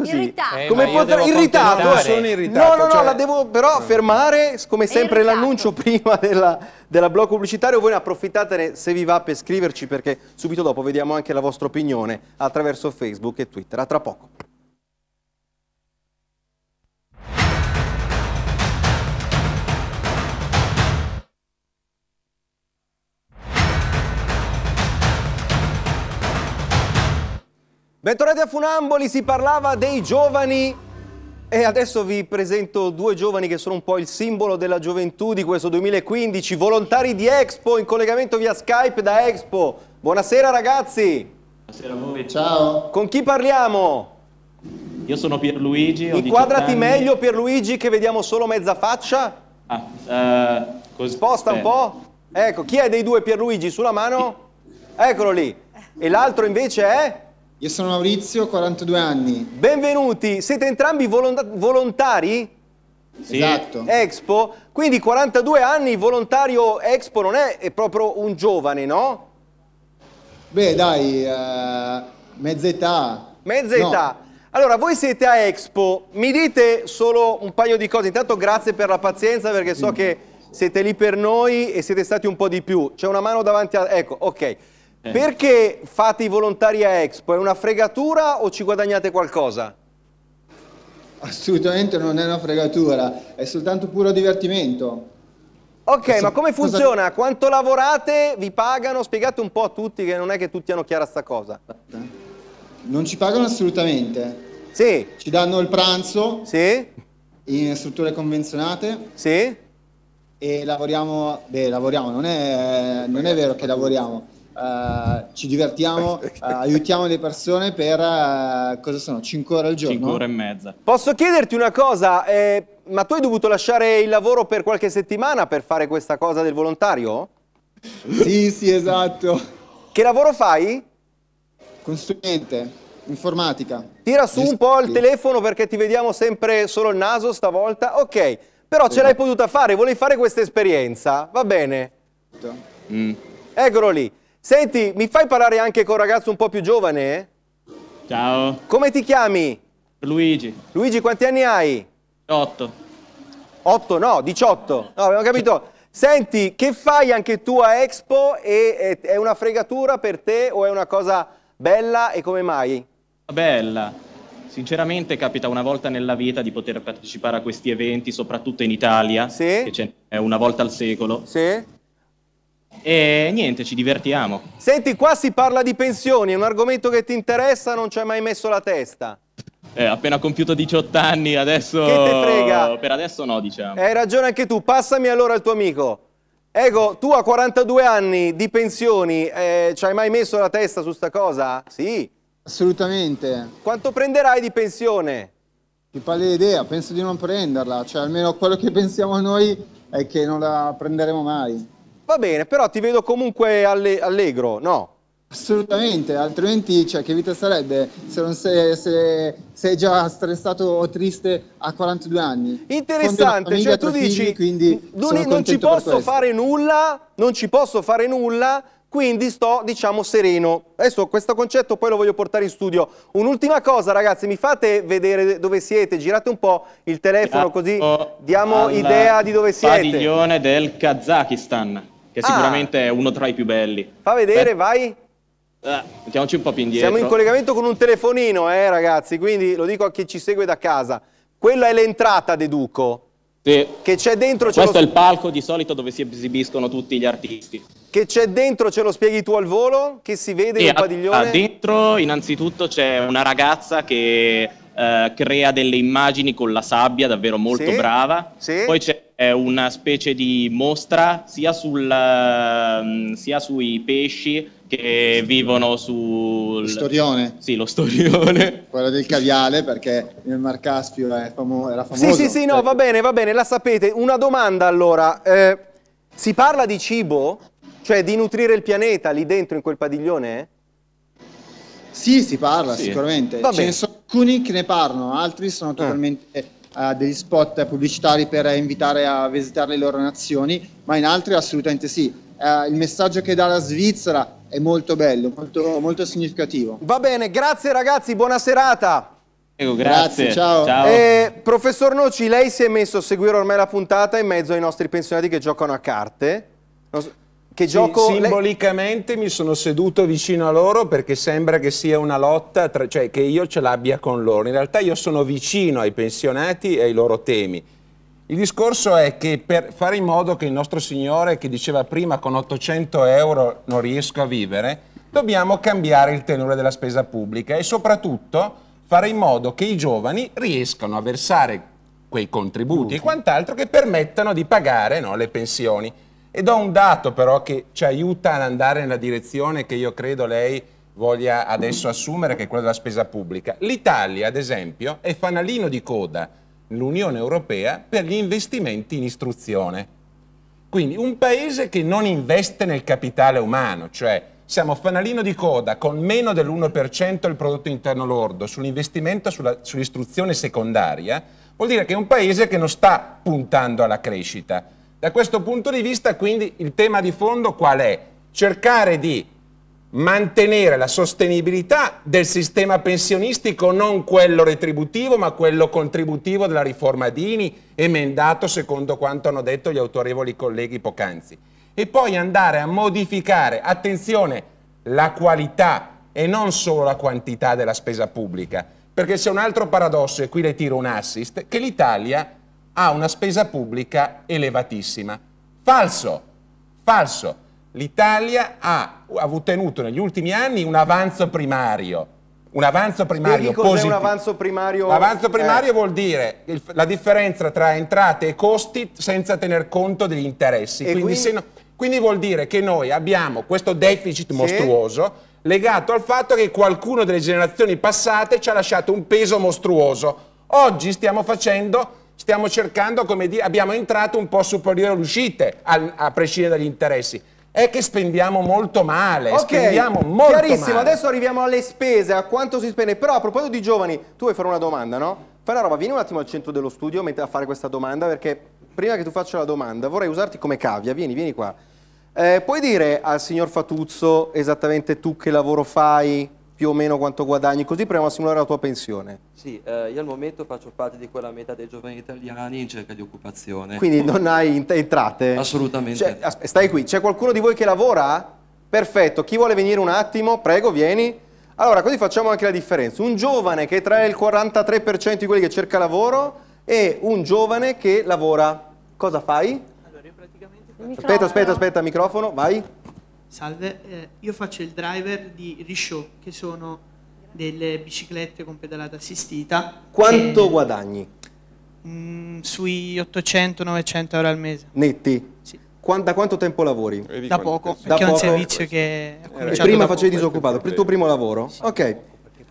così. Irritato. Eh, come potrà... irritato. Eh. Sono irritato. No, no, no, cioè... la devo però mm. fermare, come sempre l'annuncio prima della, della blog pubblicitario, voi ne approfittatene se vi va per scriverci perché subito dopo vediamo anche la vostra opinione attraverso Facebook e Twitter. A tra poco. Bentornati a Funamboli, si parlava dei giovani e adesso vi presento due giovani che sono un po' il simbolo della gioventù di questo 2015, volontari di Expo in collegamento via Skype da Expo. Buonasera ragazzi. Buonasera a voi, ciao. Con chi parliamo? Io sono Pierluigi. Inquadrati meglio Pierluigi che vediamo solo mezza faccia. Ah, uh, così. Sposta un po'. Ecco, chi è dei due Pierluigi? Sulla mano? Eccolo lì. E l'altro invece è? Io sono Maurizio, 42 anni. Benvenuti, siete entrambi volontari? Sì. Esatto. Expo, quindi 42 anni, volontario Expo non è, è proprio un giovane, no? Beh dai, uh, mezza età. Mezza no. età. Allora, voi siete a Expo, mi dite solo un paio di cose. Intanto grazie per la pazienza perché so mm. che siete lì per noi e siete stati un po' di più. C'è una mano davanti a... Ecco, ok. Eh. Perché fate i volontari a Expo? È una fregatura o ci guadagnate qualcosa? Assolutamente non è una fregatura, è soltanto puro divertimento. Ok, so ma come funziona? Cosa... Quanto lavorate? Vi pagano? Spiegate un po' a tutti che non è che tutti hanno chiara sta cosa. Non ci pagano assolutamente. Sì. Ci danno il pranzo. Sì. In strutture convenzionate. Sì. E lavoriamo, beh, lavoriamo, non è, non è vero che lavoriamo eh, ci divertiamo, uh, aiutiamo le persone per, uh, cosa sono, 5 ore al giorno? 5 ore e mezza. Posso chiederti una cosa, eh, ma tu hai dovuto lasciare il lavoro per qualche settimana per fare questa cosa del volontario? sì, sì, esatto. Che lavoro fai? Consulente, informatica. Tira su un po' il telefono perché ti vediamo sempre solo il naso stavolta. Ok, però ce l'hai esatto. potuta fare, volevi fare questa esperienza, va bene. Esatto. Mm. Eccolo lì. Senti, mi fai parlare anche con un ragazzo un po' più giovane? Ciao. Come ti chiami? Luigi. Luigi, quanti anni hai? 8. 8 no, 18. No, abbiamo capito. Senti, che fai anche tu a Expo e è una fregatura per te o è una cosa bella e come mai? Bella. Sinceramente capita una volta nella vita di poter partecipare a questi eventi, soprattutto in Italia, sì. che è una volta al secolo. Sì e niente, ci divertiamo. Senti, qua si parla di pensioni, è un argomento che ti interessa, non ci hai mai messo la testa. Eh, appena compiuto 18 anni, adesso... Che te frega? Per adesso no, diciamo. Hai ragione anche tu, passami allora al tuo amico. Ego, tu a 42 anni di pensioni, eh, ci hai mai messo la testa su sta cosa? Sì. Assolutamente. Quanto prenderai di pensione? Ti pare l'idea, penso di non prenderla, cioè almeno quello che pensiamo noi è che non la prenderemo mai. Va bene, però ti vedo comunque alle, allegro, no? Assolutamente, altrimenti cioè, che vita sarebbe se, sei, se sei, già stressato o triste a 42 anni? Interessante, cioè tu dici figli, non, non ci posso fare nulla, non ci posso fare nulla, quindi sto diciamo sereno. Adesso questo concetto poi lo voglio portare in studio. Un'ultima cosa ragazzi, mi fate vedere dove siete, girate un po' il telefono così diamo idea di dove siete. Padiglione del Kazakistan che ah. sicuramente è uno tra i più belli. Fa vedere, Beh. vai. Eh, mettiamoci un po' più indietro. Siamo in collegamento con un telefonino, eh, ragazzi, quindi lo dico a chi ci segue da casa. Quella è l'entrata, deduco. Sì. Che c'è dentro... Questo lo... è il palco di solito dove si esibiscono tutti gli artisti. Che c'è dentro, ce lo spieghi tu al volo? Che si vede sì, nel a, padiglione? A dentro innanzitutto c'è una ragazza che eh, crea delle immagini con la sabbia davvero molto sì, brava. Sì. Poi c'è una specie di mostra sia, sul, ehm, sia sui pesci che vivono sul... Lo storione. Sì, lo storione. Quello del caviale, perché nel Mar Caspio famo era famoso. Sì, sì, sì, no, va bene, va bene, la sapete. Una domanda allora. Eh, si parla di cibo? Cioè di nutrire il pianeta lì dentro in quel padiglione? Sì, si parla sì. sicuramente. Ce ne sono alcuni che ne parlano, altri sono eh. totalmente ah. uh, degli spot pubblicitari per invitare a visitare le loro nazioni, ma in altri assolutamente sì. Uh, il messaggio che dà la Svizzera è molto bello, molto, molto significativo. Va bene, grazie ragazzi, buona serata. Prego, grazie. grazie. ciao. ciao. Eh, professor Noci, lei si è messo a seguire ormai la puntata in mezzo ai nostri pensionati che giocano a carte. So... Che gioco simbolicamente lei... mi sono seduto vicino a loro perché sembra che sia una lotta, tra... cioè che io ce l'abbia con loro. In realtà io sono vicino ai pensionati e ai loro temi. Il discorso è che per fare in modo che il nostro Signore, che diceva prima con 800 euro non riesco a vivere, dobbiamo cambiare il tenore della spesa pubblica e soprattutto fare in modo che i giovani riescano a versare quei contributi Tutti. e quant'altro che permettano di pagare no, le pensioni. E do un dato però che ci aiuta ad andare nella direzione che io credo lei voglia adesso assumere, che è quella della spesa pubblica. L'Italia, ad esempio, è fanalino di coda nell'Unione Europea per gli investimenti in istruzione. Quindi un paese che non investe nel capitale umano, cioè siamo fanalino di coda con meno dell'1% del prodotto interno lordo sull'investimento sull'istruzione sull secondaria, vuol dire che è un paese che non sta puntando alla crescita da questo punto di vista, quindi, il tema di fondo qual è? Cercare di mantenere la sostenibilità del sistema pensionistico, non quello retributivo, ma quello contributivo della riforma Dini, emendato secondo quanto hanno detto gli autorevoli colleghi poc'anzi. E poi andare a modificare, attenzione, la qualità e non solo la quantità della spesa pubblica, perché c'è un altro paradosso, e qui le tiro un assist, che l'Italia ha una spesa pubblica elevatissima. Falso, falso. L'Italia ha ottenuto negli ultimi anni un avanzo primario. Un avanzo primario cos'è un avanzo primario? L'avanzo primario eh. vuol dire il, la differenza tra entrate e costi senza tener conto degli interessi. Quindi, quindi... No, quindi, vuol dire che noi abbiamo questo deficit sì. mostruoso legato al fatto che qualcuno delle generazioni passate ci ha lasciato un peso mostruoso. Oggi stiamo facendo stiamo cercando, come dire, abbiamo entrato un po' superiore all'uscita, a, prescindere dagli interessi è che spendiamo molto male, okay. spendiamo molto Chiarissimo, male. adesso arriviamo alle spese, a quanto si spende. Però a proposito di giovani, tu vuoi fare una domanda, no? Fai la roba, vieni un attimo al centro dello studio a fare questa domanda, perché prima che tu faccia la domanda vorrei usarti come cavia, vieni, vieni qua. Eh, puoi dire al signor Fatuzzo esattamente tu che lavoro fai, più o meno quanto guadagni, così proviamo a simulare la tua pensione. Sì, eh, io al momento faccio parte di quella metà dei giovani italiani in cerca di occupazione. Quindi non hai entrate? Assolutamente. Cioè, stai qui, c'è qualcuno di voi che lavora? Perfetto, chi vuole venire un attimo? Prego, vieni. Allora, così facciamo anche la differenza. Un giovane che trae il 43% di quelli che cerca lavoro e un giovane che lavora. Cosa fai? Allora, io praticamente... Aspetta, aspetta, aspetta, microfono, vai. Salve, eh, io faccio il driver di Rishow, che sono delle biciclette con pedalata assistita. Quanto che, guadagni? Mh, mm, sui 800-900 euro al mese. Netti? Sì. da quanto tempo lavori? Da poco, da perché poco. è un servizio che eh, È eh, Prima facevi eh. disoccupato, per il tuo primo lavoro? Sì. Ok.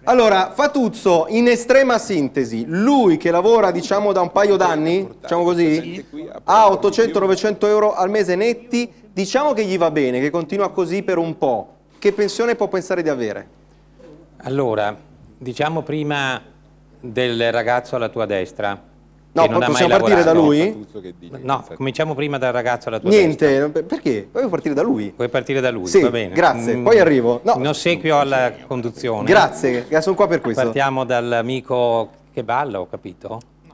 Allora, Fatuzzo, in estrema sintesi, lui che lavora diciamo da un paio d'anni, diciamo così, ha 800-900 euro al mese netti, diciamo che gli va bene, che continua così per un po', che pensione può pensare di avere? Allora, diciamo prima del ragazzo alla tua destra. No, non possiamo partire da lui? No, cominciamo prima dal ragazzo alla tua Niente, destra. Niente, perché? Vuoi partire da lui? Vuoi partire da lui, sì, va bene. grazie, mm, poi arrivo. No. In ossequio alla conduzione. Grazie, sono qua per questo. Partiamo dall'amico che balla, ho capito? No.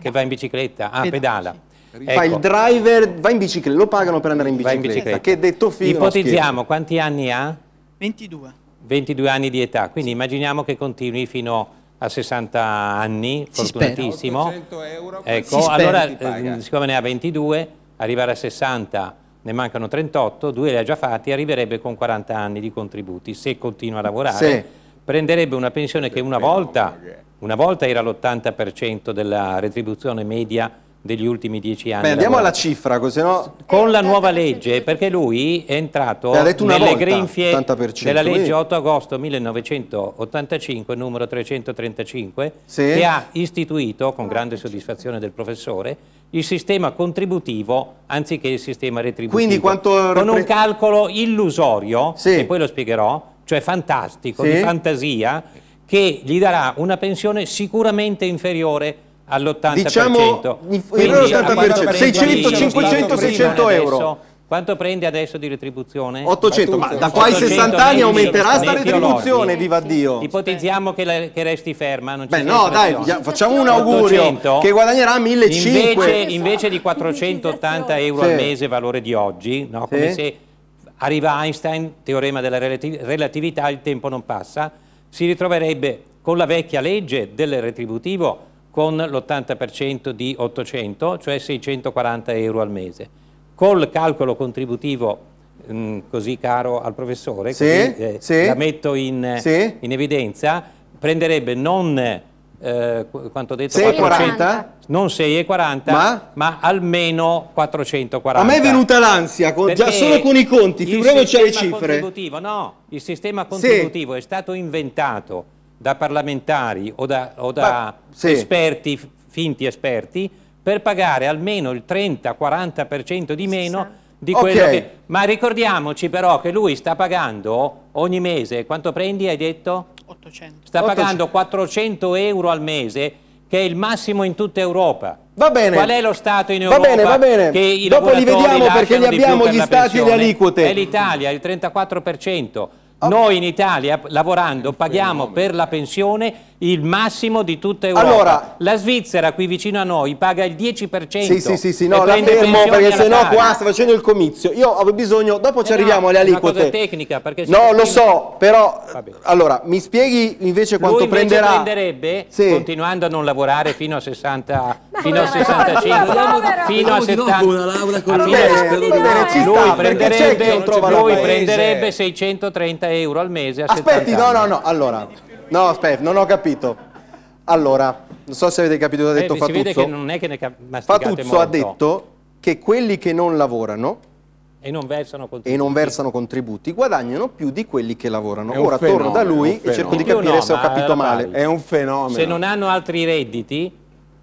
Che va in bicicletta? Ah, pedala. pedala. Ecco. Fa il ecco. driver, va in bicicletta, lo pagano per andare in bicicletta. In bicicletta. Che detto figo. Ipotizziamo quanti anni ha? 22. 22 anni di età, quindi immaginiamo che continui fino a 60 anni, si fortunatissimo. Euro, ecco, si allora ehm, siccome ne ha 22, arrivare a 60 ne mancano 38, due li ha già fatti, arriverebbe con 40 anni di contributi se continua a lavorare. Sì. Prenderebbe una pensione che una volta, una volta era l'80% della retribuzione media degli ultimi dieci anni. Beh, andiamo alla cifra, così no... Con la eh, nuova legge, perché lui è entrato nelle volta, grinfie della legge 8 agosto 1985, numero 335, sì. che ha istituito, con grande soddisfazione del professore, il sistema contributivo anziché il sistema retributivo. Quindi quanto... Con un calcolo illusorio, sì. e poi lo spiegherò, cioè fantastico, sì. di fantasia, che gli darà una pensione sicuramente inferiore all'80%. Diciamo, Quindi, all'80%, 600, 500, 600 euro. Quanto prendi adesso di retribuzione? 800, ma da qua ai 60 anni aumenterà sta retribuzione, viva Dio. Ipotizziamo che, la, che resti ferma. Non Beh no, dai, facciamo un augurio 800, che guadagnerà 1500. Invece, invece di 480 euro sì. al mese valore di oggi, no? come sì. se arriva Einstein, teorema della relatività, il tempo non passa, si ritroverebbe con la vecchia legge del retributivo con l'80% di 800, cioè 640 euro al mese. Col calcolo contributivo mh, mm, così caro al professore, sì, così, eh, sì, la metto in, sì. in, evidenza, prenderebbe non, eh, quanto ho detto, 640? non 6,40 ma? ma? almeno 440. A me è venuta l'ansia, già solo con i conti, figuriamoci le cifre. No, il sistema contributivo è stato inventato da parlamentari o da, o da Ma, sì. esperti, finti esperti, per pagare almeno il 30-40% di meno di quello okay. che... Ma ricordiamoci però che lui sta pagando ogni mese, quanto prendi hai detto? 800. Sta pagando 400 euro al mese che è il massimo in tutta Europa. Va bene. Qual è lo Stato in Europa? Va bene, va bene. Che i Dopo li vediamo perché li abbiamo per gli stati e le aliquote. È l'Italia, il 34%. Noi in Italia, eh, lavorando, paghiamo per la pensione il massimo di tutta Europa. Allora, la Svizzera, qui vicino a noi, paga il 10%. Sì, sì, sì, sì no, la fermo perché se no qua sta facendo il comizio. Io avevo bisogno, dopo eh ci no, arriviamo alle aliquote. È una tecnica. Perché no, lo so, però, allora, mi spieghi invece quanto Lui invece prenderà? prenderebbe, sì. continuando a non lavorare fino a 60, fino a 65, no, fino a 70. Lui prenderebbe, 630 euro al mese a Aspetti, no, no, no, allora... No, aspetta, non ho capito. Allora, non so se avete capito cosa ha eh, detto eh, Fatuzzo. Si vede che non è che ne Fatuzzo molto. ha detto che quelli che non lavorano e non versano contributi, e non versano contributi guadagnano più di quelli che lavorano. Ora fenomeno, torno da lui e cerco di capire no, se ho capito male. È un fenomeno. Se non hanno altri redditi,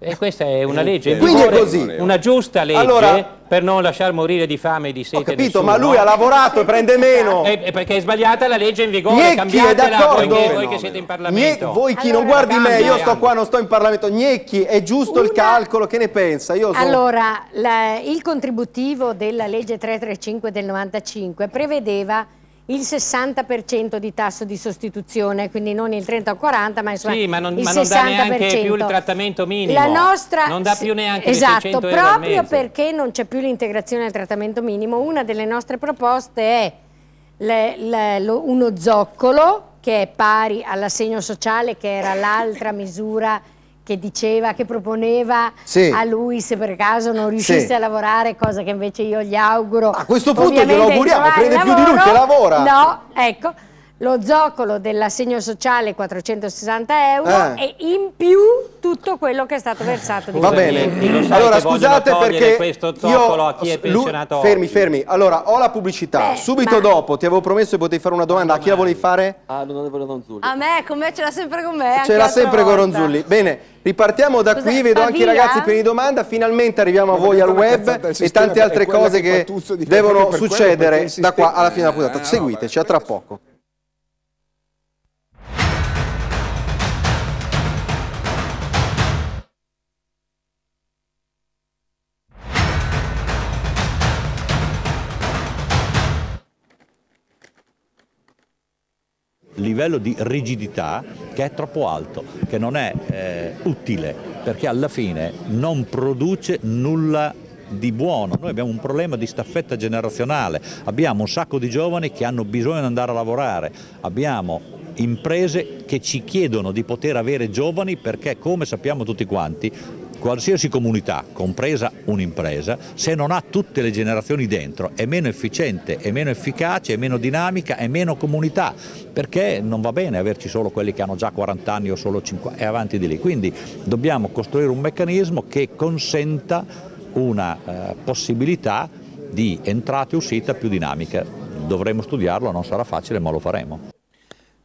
e eh, questa è una eh, legge, eh, Quindi è così. una giusta legge allora, per non lasciar morire di fame e di sete. Ho capito, nessuno. ma lui ha lavorato e prende meno. È perché è sbagliata la legge in vigore, Gnecchi cambiatela voi che, voi che siete in Parlamento. Gne, voi chi non guardi me, io sto qua, non sto in Parlamento. Gnecchi, è giusto una... il calcolo, che ne pensa? Sono... Allora, la, il contributivo della legge 335 del 95 prevedeva il 60% di tasso di sostituzione, quindi non il 30 o 40, ma insomma sì, ma non, ma non dà neanche più il trattamento minimo. La nostra, non dà più neanche esatto, Esatto, proprio perché non c'è più l'integrazione al trattamento minimo, una delle nostre proposte è le, le, lo, uno zoccolo che è pari all'assegno sociale che era l'altra misura che diceva, che proponeva sì. a lui se per caso non riuscisse sì. a lavorare, cosa che invece io gli auguro. A questo punto glielo auguriamo, crede più di lui che lavora. No, ecco, lo zoccolo dell'assegno sociale 460 euro eh. e in più tutto quello che è stato versato di Va bene, allora scusate perché questo zoccolo a chi è pensionato Fermi, oggi. fermi, allora ho la pubblicità, Beh, subito ma... dopo ti avevo promesso che potevi fare una domanda, a chi la volevi fare? All'onorevole ah, Ronzulli. A me, con me ce l'ha sempre con me, Ce l'ha sempre con Ronzulli, bene, ripartiamo da Scusa, qui, vedo anche i ragazzi pieni di domanda, finalmente arriviamo a voi al web e tante altre cose che devono succedere da qua alla fine della puntata, eh, seguiteci a tra poco. livello di rigidità che è troppo alto, che non è eh, utile, perché alla fine non produce nulla di buono, noi abbiamo un problema di staffetta generazionale, abbiamo un sacco di giovani che hanno bisogno di andare a lavorare, abbiamo imprese che ci chiedono di poter avere giovani perché come sappiamo tutti quanti Qualsiasi comunità, compresa un'impresa, se non ha tutte le generazioni dentro è meno efficiente, è meno efficace, è meno dinamica, è meno comunità, perché non va bene averci solo quelli che hanno già 40 anni o solo 50 e avanti di lì. Quindi dobbiamo costruire un meccanismo che consenta una eh, possibilità di entrata e uscita più dinamica. Dovremo studiarlo, non sarà facile, ma lo faremo.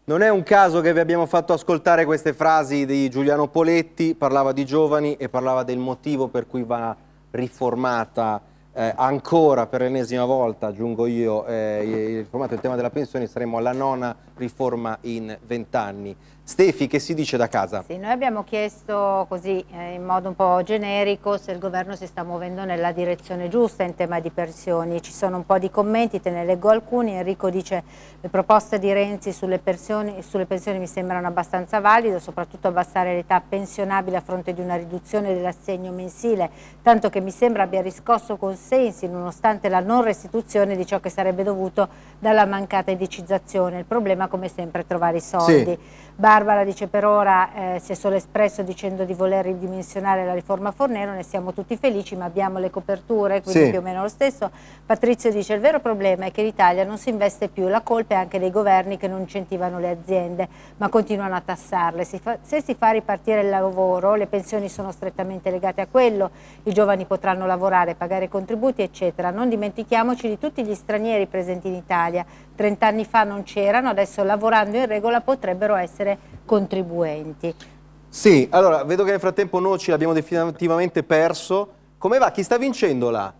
Non è un caso che vi abbiamo fatto ascoltare queste frasi di Giuliano Poletti, parlava di giovani e parlava del motivo per cui va riformata eh, ancora per l'ennesima volta, aggiungo io, eh, riformato il tema della pensione, saremo alla nona riforma in vent'anni. Stefi, che si dice da casa? Sì, noi abbiamo chiesto così, eh, in modo un po' generico, se il governo si sta muovendo nella direzione giusta in tema di pensioni. Ci sono un po' di commenti, te ne leggo alcuni. Enrico dice le proposte di Renzi sulle pensioni, sulle pensioni mi sembrano abbastanza valide, soprattutto abbassare l'età pensionabile a fronte di una riduzione dell'assegno mensile, tanto che mi sembra abbia riscosso consensi nonostante la non restituzione di ciò che sarebbe dovuto dalla mancata edicizzazione. Il problema, come sempre, è trovare i soldi. Sì. Barbara dice per ora eh, si è solo espresso dicendo di voler ridimensionare la riforma Fornero, ne siamo tutti felici ma abbiamo le coperture, quindi sì. più o meno lo stesso. Patrizio dice il vero problema è che l'Italia non si investe più, la colpa è anche dei governi che non incentivano le aziende ma continuano a tassarle. Si fa, se si fa ripartire il lavoro, le pensioni sono strettamente legate a quello, i giovani potranno lavorare, pagare contributi eccetera. Non dimentichiamoci di tutti gli stranieri presenti in Italia trent'anni fa non c'erano, adesso lavorando in regola potrebbero essere contribuenti. Sì, allora vedo che nel frattempo noi ci l'abbiamo definitivamente perso. Come va? Chi sta vincendo là?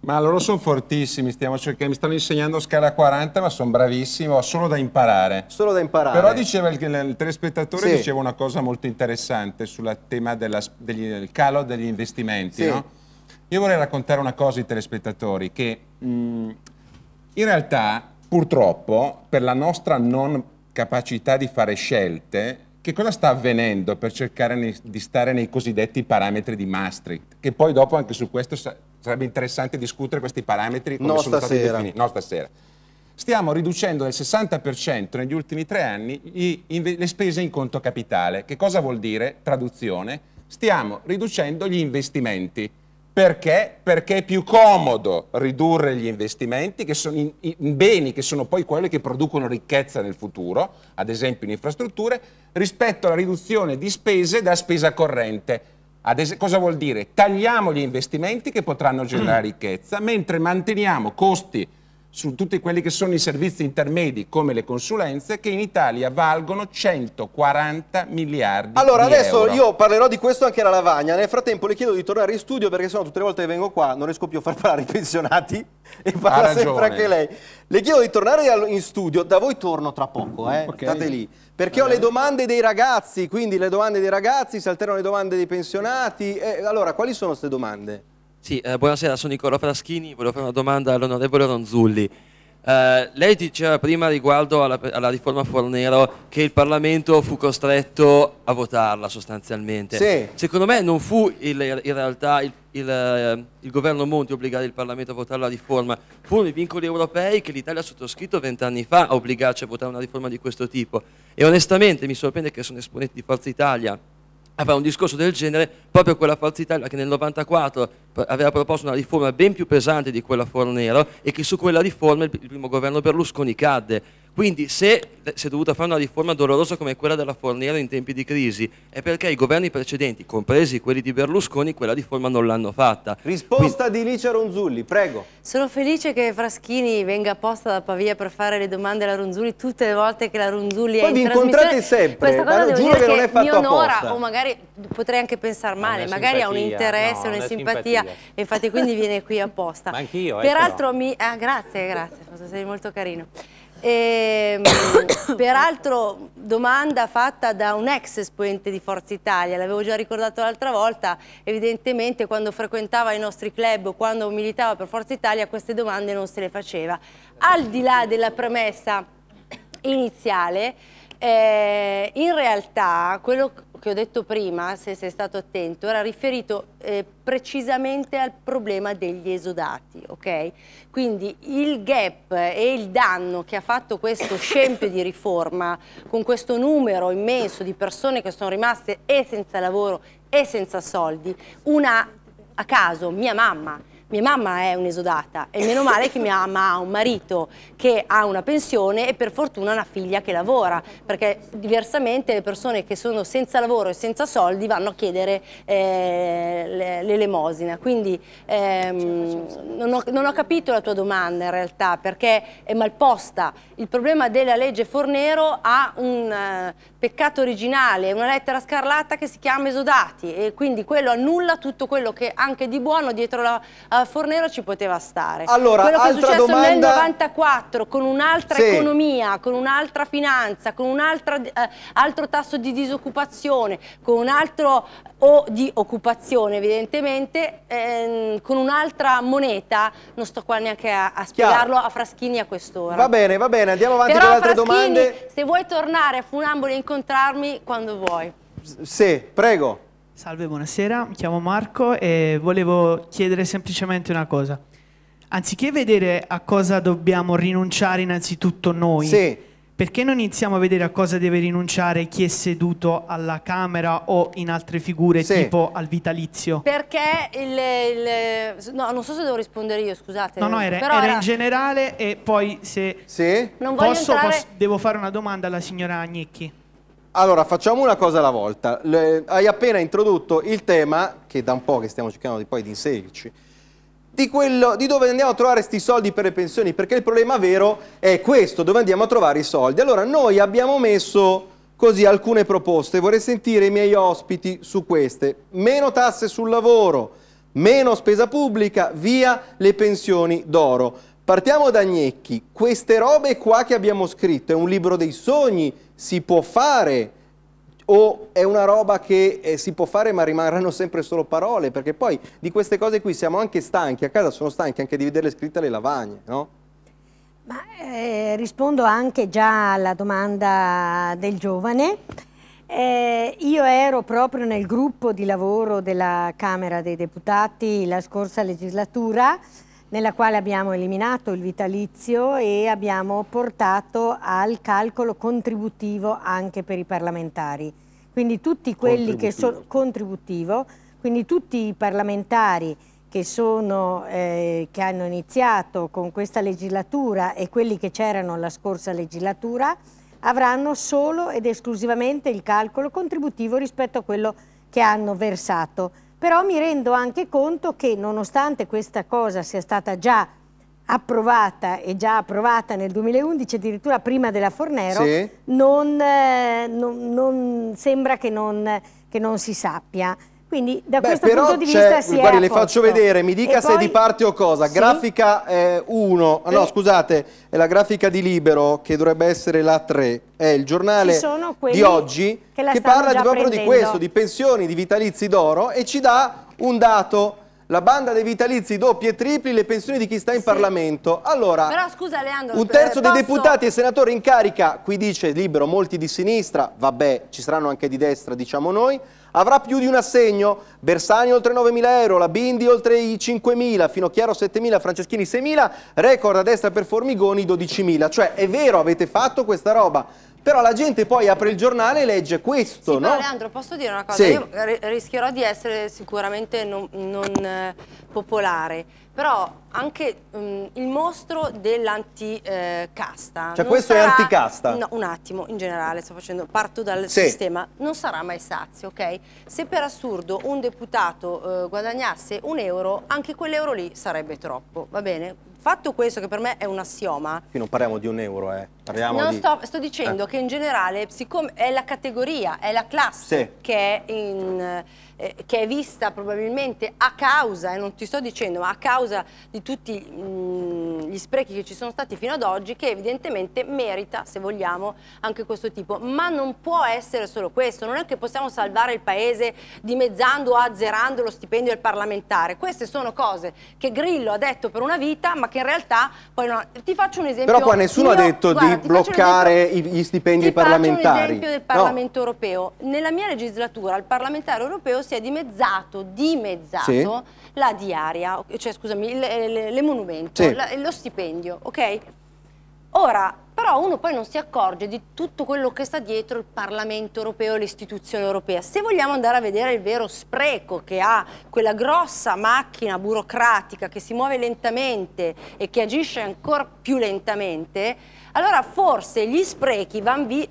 Ma loro sono fortissimi, stiamo cercando, mi stanno insegnando scala 40, ma sono bravissimo, ho solo da imparare. Solo da imparare. Però diceva il, il telespettatore sì. diceva una cosa molto interessante sul tema della, degli, del calo degli investimenti. Sì. No? Io vorrei raccontare una cosa ai telespettatori, che mh, mm, in realtà purtroppo per la nostra non capacità di fare scelte, che cosa sta avvenendo per cercare di stare nei cosiddetti parametri di Maastricht? Che poi dopo anche su questo sarebbe interessante discutere questi parametri come no, sono stasera. stati definiti. No, stasera. Stiamo riducendo del 60% negli ultimi tre anni gli, le spese in conto capitale. Che cosa vuol dire? Traduzione. Stiamo riducendo gli investimenti. Perché? Perché è più comodo ridurre gli investimenti che sono in, in, beni che sono poi quelli che producono ricchezza nel futuro, ad esempio in infrastrutture, rispetto alla riduzione di spese da spesa corrente. cosa vuol dire? Tagliamo gli investimenti che potranno generare mm. ricchezza, mentre manteniamo costi su tutti quelli che sono i servizi intermedi come le consulenze che in Italia valgono 140 miliardi allora, di euro. Allora adesso io parlerò di questo anche alla lavagna, nel frattempo le chiedo di tornare in studio perché sennò tutte le volte che vengo qua non riesco più a far parlare i pensionati e parla sempre anche lei. Le chiedo di tornare in studio, da voi torno tra poco, eh? okay. state lì, perché allora. ho le domande dei ragazzi, quindi le domande dei ragazzi si alternano le domande dei pensionati, eh, allora quali sono queste domande? Sì, eh, buonasera, sono Nicola Fraschini, volevo fare una domanda all'onorevole Ronzulli. Eh, lei diceva prima riguardo alla, alla, riforma Fornero che il Parlamento fu costretto a votarla sostanzialmente. Sì. Secondo me non fu il, in realtà il, il, eh, il governo Monti a obbligare il Parlamento a votare la riforma, furono i vincoli europei che l'Italia ha sottoscritto vent'anni fa a obbligarci a votare una riforma di questo tipo. E onestamente mi sorprende che sono esponenti di Forza Italia a fare un discorso del genere proprio quella Forza Italia che nel 94 aveva proposto una riforma ben più pesante di quella Fornero e che su quella riforma il primo governo Berlusconi cadde. Quindi se si è dovuta fare una riforma dolorosa come quella della Fornero in tempi di crisi è perché i governi precedenti, compresi quelli di Berlusconi, quella riforma non l'hanno fatta. Risposta Quindi... di Licia Ronzulli, prego. Sono felice che Fraschini venga apposta da Pavia per fare le domande alla Ronzulli tutte le volte che la Ronzulli Poi è in trasmissione. Poi vi incontrate sempre, Questa cosa ma devo dire che, non è fatto mi onora apposta. o magari potrei anche pensare ah, male, magari simpatia, ha un interesse, no, una simpatia, simpatia. infatti quindi viene qui apposta. Ma anch'io, eh, Peraltro però. mi... Ah, grazie, grazie, sei molto carino. E, ehm, peraltro domanda fatta da un ex esponente di Forza Italia, l'avevo già ricordato l'altra volta, evidentemente quando frequentava i nostri club, quando militava per Forza Italia queste domande non se le faceva. Al di là della premessa iniziale, eh, in realtà quello che ho detto prima, se sei stato attento, era riferito eh, precisamente al problema degli esodati, ok? Quindi il gap e il danno che ha fatto questo scempio di riforma con questo numero immenso di persone che sono rimaste e senza lavoro e senza soldi, una a caso, mia mamma, mia mamma è un'esodata e meno male che mia mamma ha un marito che ha una pensione e per fortuna una figlia che lavora, perché diversamente le persone che sono senza lavoro e senza soldi vanno a chiedere eh, l'elemosina. Quindi ehm, non, ho, non, ho, capito la tua domanda in realtà perché è malposta. Il problema della legge Fornero ha un, peccato originale, una lettera scarlatta che si chiama Esodati e quindi quello annulla tutto quello che anche di buono dietro la uh, Fornero ci poteva stare. Allora, quello che è successo domanda... nel 94 con un'altra sì. economia, con un'altra finanza, con un altro, uh, eh, altro tasso di disoccupazione, con un altro o di occupazione evidentemente, ehm, con un'altra moneta, non sto qua neanche a, a spiegarlo Chiaro. a Fraschini a quest'ora. Va bene, va bene, andiamo avanti Però, con altre Fraschini, domande. se vuoi tornare a funambole in incontrarmi quando vuoi. Sì, prego. Salve, buonasera, mi chiamo Marco e volevo chiedere semplicemente una cosa. Anziché vedere a cosa dobbiamo rinunciare innanzitutto noi, sì. perché non iniziamo a vedere a cosa deve rinunciare chi è seduto alla Camera o in altre figure sì. tipo al vitalizio? Perché il, il, No, non so se devo rispondere io, scusate. No, no, era, era, era... in generale e poi se... Sì? Non posso, entrare... posso, devo fare una domanda alla signora Agnecchi. Allora, facciamo una cosa alla volta. Le, hai appena introdotto il tema, che da un po' che stiamo cercando di poi di inserirci, di, quello, di dove andiamo a trovare questi soldi per le pensioni, perché il problema vero è questo, dove andiamo a trovare i soldi. Allora, noi abbiamo messo così alcune proposte, vorrei sentire i miei ospiti su queste. Meno tasse sul lavoro, meno spesa pubblica, via le pensioni d'oro. Partiamo da Gnecchi. Queste robe qua che abbiamo scritto è un libro dei sogni si può fare o è una roba che eh, si può fare ma rimarranno sempre solo parole? Perché poi di queste cose qui siamo anche stanchi, a casa sono stanchi anche di vederle scritte alle lavagne, no? Ma, eh, rispondo anche già alla domanda del giovane. Eh, io ero proprio nel gruppo di lavoro della Camera dei Deputati la scorsa legislatura nella quale abbiamo eliminato il vitalizio e abbiamo portato al calcolo contributivo anche per i parlamentari. Quindi tutti quelli che sono contributivo, quindi tutti i parlamentari che, sono, eh, che hanno iniziato con questa legislatura e quelli che c'erano la scorsa legislatura avranno solo ed esclusivamente il calcolo contributivo rispetto a quello che hanno versato però mi rendo anche conto che nonostante questa cosa sia stata già approvata e già approvata nel 2011, addirittura prima della Fornero, sì. non, eh, non, non sembra che non, che non si sappia. Quindi da Beh, questo punto di vista si guardi, è le faccio vedere, mi dica e se poi... di parte o cosa. Sì? Grafica 1, eh, ah, no scusate, è la grafica di Libero che dovrebbe essere la 3. È il giornale di oggi che, che parla proprio prendendo. di questo, di pensioni, di vitalizi d'oro e ci dà un dato la banda dei vitalizi doppi e tripli, le pensioni di chi sta in sì. Parlamento. Allora, Però, scusa, Leandro, un eh, terzo posso... dei deputati e senatori in carica, qui dice libero molti di sinistra, vabbè, ci saranno anche di destra, diciamo noi, Avrà più di un assegno? Bersani oltre 9.000 euro, la Bindi oltre i 5.000, Finocchiaro 7.000, Franceschini 6.000, record a destra per Formigoni 12.000. Cioè è vero, avete fatto questa roba, però la gente poi apre il giornale e legge questo, sì, no? Leandro, posso dire una cosa? Sì. Io rischierò di essere sicuramente non, non eh, popolare, però anche um, il mostro dell'anticasta. Eh, cioè questo sarà... è anticasta? No, un attimo, in generale sto facendo, parto dal sì. sistema, non sarà mai sazio, ok? Se per assurdo un deputato eh, guadagnasse un euro, anche quell'euro lì sarebbe troppo, va bene? Fatto questo che per me è un assioma. Qui non parliamo di un euro, eh Parliamo non di... sto, sto, dicendo eh. che in generale siccome è la categoria, è la classe sì. che, è in, eh, che, è vista probabilmente a causa, e non ti sto dicendo, ma a causa di tutti mh, mm, gli sprechi che ci sono stati fino ad oggi, che evidentemente merita, se vogliamo, anche questo tipo. Ma non può essere solo questo, non è che possiamo salvare il Paese dimezzando o azzerando lo stipendio del parlamentare. Queste sono cose che Grillo ha detto per una vita, ma che in realtà poi non... Ti faccio un esempio. Però qua nessuno Io, ha detto guarda, di bloccare gli stipendi parlamentari. Faccio l'esempio del Parlamento no. europeo. Nella mia legislatura il parlamentare europeo si è dimezzato, dimezzato sì. la diaria, cioè scusami, le, le, sì. lo stipendio, ok? Ora, però uno poi non si accorge di tutto quello che sta dietro il Parlamento europeo e l'istituzione europea. Se vogliamo andare a vedere il vero spreco che ha quella grossa macchina burocratica che si muove lentamente e che agisce ancora più lentamente, allora forse gli sprechi van vi,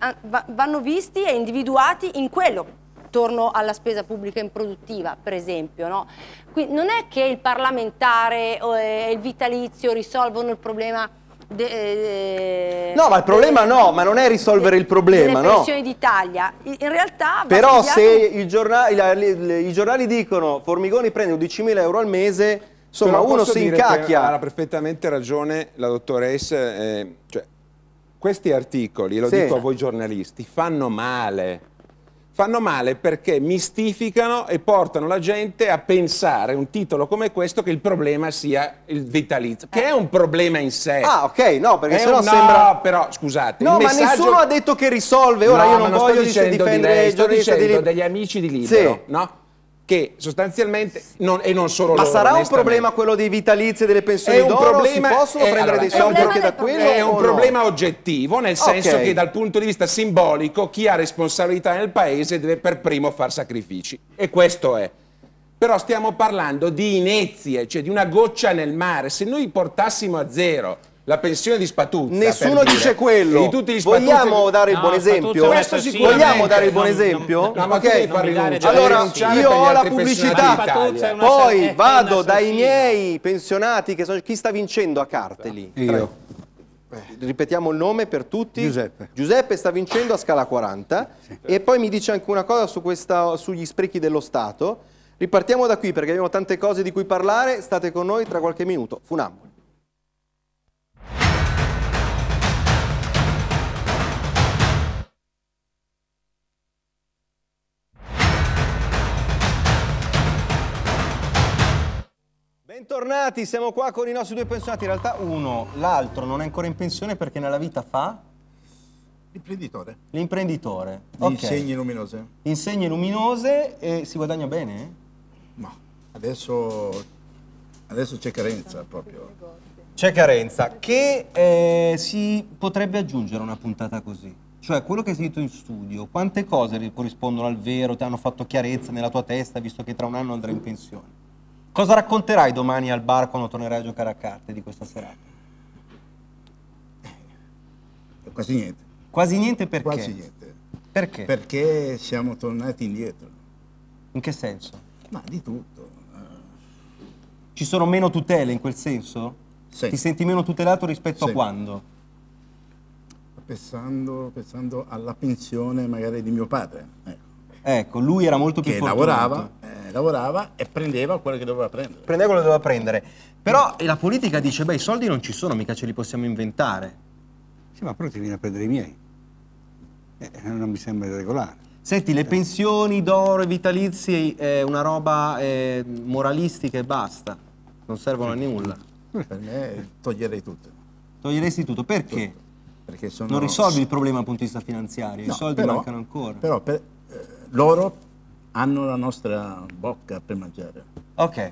vanno visti e individuati in quello torno alla spesa pubblica improduttiva, per esempio. No? Quindi non è che il parlamentare eh, e il vitalizio risolvono il problema eh, De, no, ma il problema delle, no, ma non è risolvere de, il problema, no? d'Italia. In realtà... Però se i giornali, i giornali, dicono Formigoni prende 11.000 euro al mese, insomma Però uno si incacchia. Ha perfettamente ragione la dottoressa, eh, cioè, questi articoli, lo sì. dico a voi giornalisti, fanno male. Fanno male perché mistificano e portano la gente a pensare un titolo come questo che il problema sia il vitalizio, che eh. è un problema in sé. Ah, ok, no, perché è sennò sembra No, però scusate, No, ma messaggio... nessuno ha detto che risolve. Ora no, io non, non voglio difendere di lei, sto dicendo di... degli amici di Libero, sì. no? che sostanzialmente non, e non solo ma loro, sarà un problema quello dei vitalizi e delle pensioni d'oro? si possono è, eh, prendere allora, dei soldi anche da quello? è un problema oggettivo nel senso okay. che dal punto di vista simbolico chi ha responsabilità nel paese deve per primo far sacrifici e questo è però stiamo parlando di inezie cioè di una goccia nel mare se noi portassimo a zero la pensione di Spatuzza. Nessuno dice quello. Di tutti gli Spatuzzi... Vogliamo dare il buon esempio? Questo sì, Vogliamo dare il buon esempio? No, ma che far rinunciare? Allora, io ho la pubblicità, poi vado dai miei pensionati che sono... Chi sta vincendo a carte lì? Io. Ripetiamo il nome per tutti. Giuseppe. Giuseppe sta vincendo a scala 40 sì. e poi mi dice anche una cosa su questa, sugli sprechi dello Stato. Ripartiamo da qui perché abbiamo tante cose di cui parlare, state con noi tra qualche minuto. Funambolo. Bentornati, siamo qua con i nostri due pensionati. In realtà uno, l'altro non è ancora in pensione perché nella vita fa? L'imprenditore. L'imprenditore. Okay. Insegne luminose. Insegne luminose e si guadagna bene? No, adesso, adesso c'è carenza proprio. C'è carenza che eh, si potrebbe aggiungere una puntata così. Cioè, quello che hai sentito in studio, quante cose corrispondono al vero, ti hanno fatto chiarezza nella tua testa, visto che tra un anno andrai in pensione? Cosa racconterai domani al bar quando tornerai a giocare a carte di questa serata? Eh, quasi niente. Quasi niente perché? Quasi niente. Perché? Perché siamo tornati indietro. In che senso? Ma di tutto. Eh. Ci sono meno tutele in quel senso? Sì. Ti senti meno tutelato rispetto sì. a quando? Pensando, pensando alla pensione magari di mio padre. Ecco. Ecco, lui era molto più che fortunato. lavorava, eh, lavorava e prendeva quello che doveva prendere. Prendeva quello che doveva prendere. Però mm. la politica dice, beh, i soldi non ci sono, mica ce li possiamo inventare. Sì, ma però ti viene a prendere i miei. Eh, non mi sembra regolare. Senti, le pensioni d'oro e vitalizi è eh, una roba eh, moralistica e basta. Non servono a nulla. Eh. Per me toglierei tutto. Toglieresti tutto. Perché? Tutto. Perché sono... Non risolvi il problema dal punto di vista finanziario. No, I soldi però, mancano ancora. Però per, loro hanno la nostra bocca per mangiare. Ok.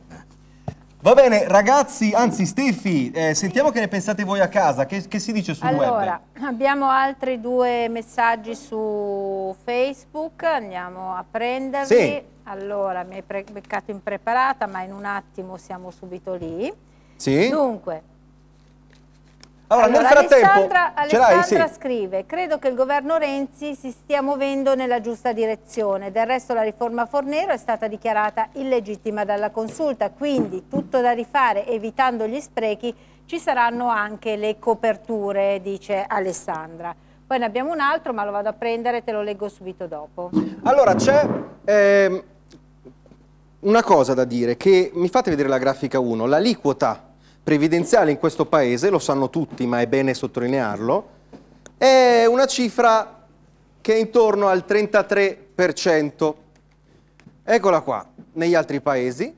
Va bene, ragazzi, anzi Steffi, eh, sentiamo che ne pensate voi a casa, che, che si dice sul allora, web? Allora, abbiamo altri due messaggi su Facebook, andiamo a prenderli. Sì. Allora, mi hai beccato impreparata, ma in un attimo siamo subito lì. Sì. Dunque, allora, allora, nel frattempo, Alessandra, Alessandra scrive, credo che il governo Renzi si stia muovendo nella giusta direzione, del resto la riforma Fornero è stata dichiarata illegittima dalla consulta, quindi tutto da rifare evitando gli sprechi, ci saranno anche le coperture, dice Alessandra. Poi ne abbiamo un altro, ma lo vado a prendere, te lo leggo subito dopo. Allora, c'è... Ehm, una cosa da dire, che mi fate vedere la grafica 1, l'aliquota previdenziale in questo paese, lo sanno tutti ma è bene sottolinearlo, è una cifra che è intorno al 33%. Eccola qua, negli altri paesi,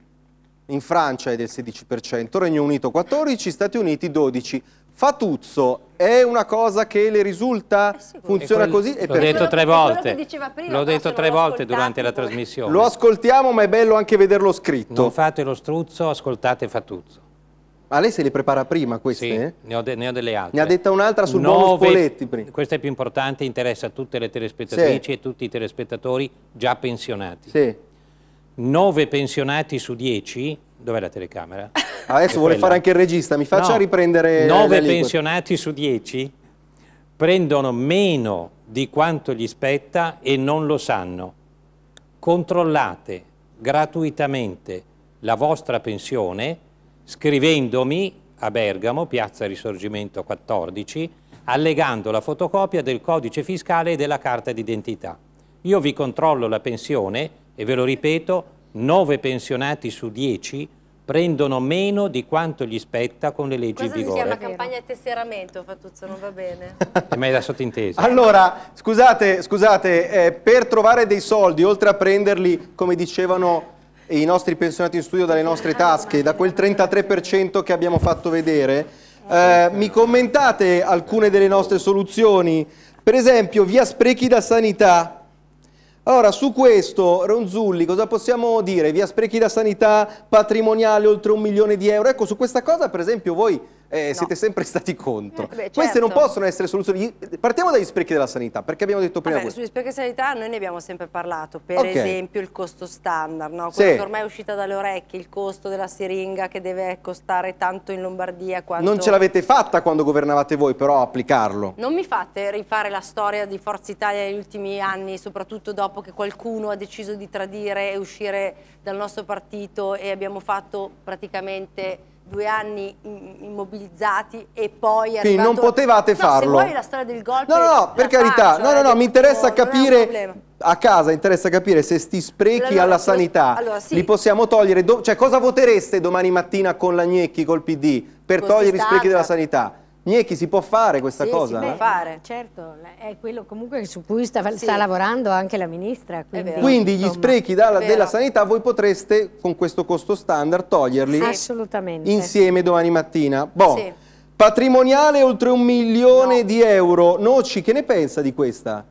in Francia è del 16%, Regno Unito 14%, Stati Uniti 12%. Fatuzzo è una cosa che le risulta? Funziona quel, così? L'ho detto tre volte, l'ho detto tre volte durante la trasmissione. Lo ascoltiamo ma è bello anche vederlo scritto. Non fate lo struzzo, ascoltate Fatuzzo. Ma ah, lei se le prepara prima queste? Sì, ne, ho ne, ho delle altre. Ne ha detta un'altra sul Nove, Poletti. Prima. Questa è più importante, interessa a tutte le telespettatrici sì. e tutti i telespettatori già pensionati. Sì. 9 pensionati su 10, dov'è la telecamera? Adesso è vuole quella. fare anche il regista, mi faccia no, riprendere 9 pensionati su 10 prendono meno di quanto gli spetta e non lo sanno. Controllate gratuitamente la vostra pensione scrivendomi a Bergamo, piazza Risorgimento 14, allegando la fotocopia del codice fiscale e della carta d'identità. Io vi controllo la pensione e ve lo ripeto, 9 pensionati su 10 prendono meno di quanto gli spetta con le leggi Cosa in vigore. Questa si chiama campagna tesseramento, Fatuzzo, non va bene. Ma è la sottintesa. Allora, scusate, scusate eh, per trovare dei soldi, oltre a prenderli, come dicevano e i nostri pensionati in studio dalle nostre tasche, da quel 33% che abbiamo fatto vedere, eh, mi commentate alcune delle nostre soluzioni, per esempio via sprechi da sanità. Allora, su questo, Ronzulli, cosa possiamo dire? Via sprechi da sanità, patrimoniale oltre un milione di euro. Ecco, su questa cosa, per esempio, voi eh, no. siete sempre stati contro. Eh, beh, certo. Queste non certo. possono essere soluzioni. Partiamo dagli sprechi della sanità, perché abbiamo detto prima Vabbè, Sugli sprechi della sanità noi ne abbiamo sempre parlato, per okay. esempio il costo standard, no? quello sì. che ormai è uscita dalle orecchie, il costo della siringa che deve costare tanto in Lombardia quanto... Non ce l'avete fatta quando governavate voi però applicarlo. Non mi fate rifare la storia di Forza Italia negli ultimi anni, soprattutto dopo che qualcuno ha deciso di tradire e uscire dal nostro partito e abbiamo fatto praticamente due anni immobilizzati e poi Quindi non potevate no, farlo. se vuoi la storia del gol No, no, no, per carità. Faccio, no, no, no, eh, mi interessa capire a casa interessa capire se sti sprechi allora, alla sanità allora, sì. li possiamo togliere, cioè cosa votereste domani mattina con l'Agnecchi col PD per Così togliere gli sprechi della sanità? Niechi, si può fare questa sì, cosa? si può eh? fare. Certo, è quello comunque su cui sta, sì. sta lavorando anche la Ministra. Quindi, vero, quindi gli sprechi dalla, della sanità voi potreste, con questo costo standard, toglierli? Sì. Assolutamente. Insieme domani mattina? Boh. Sì. Patrimoniale oltre un milione no. di euro. Noci, che ne pensa di questa?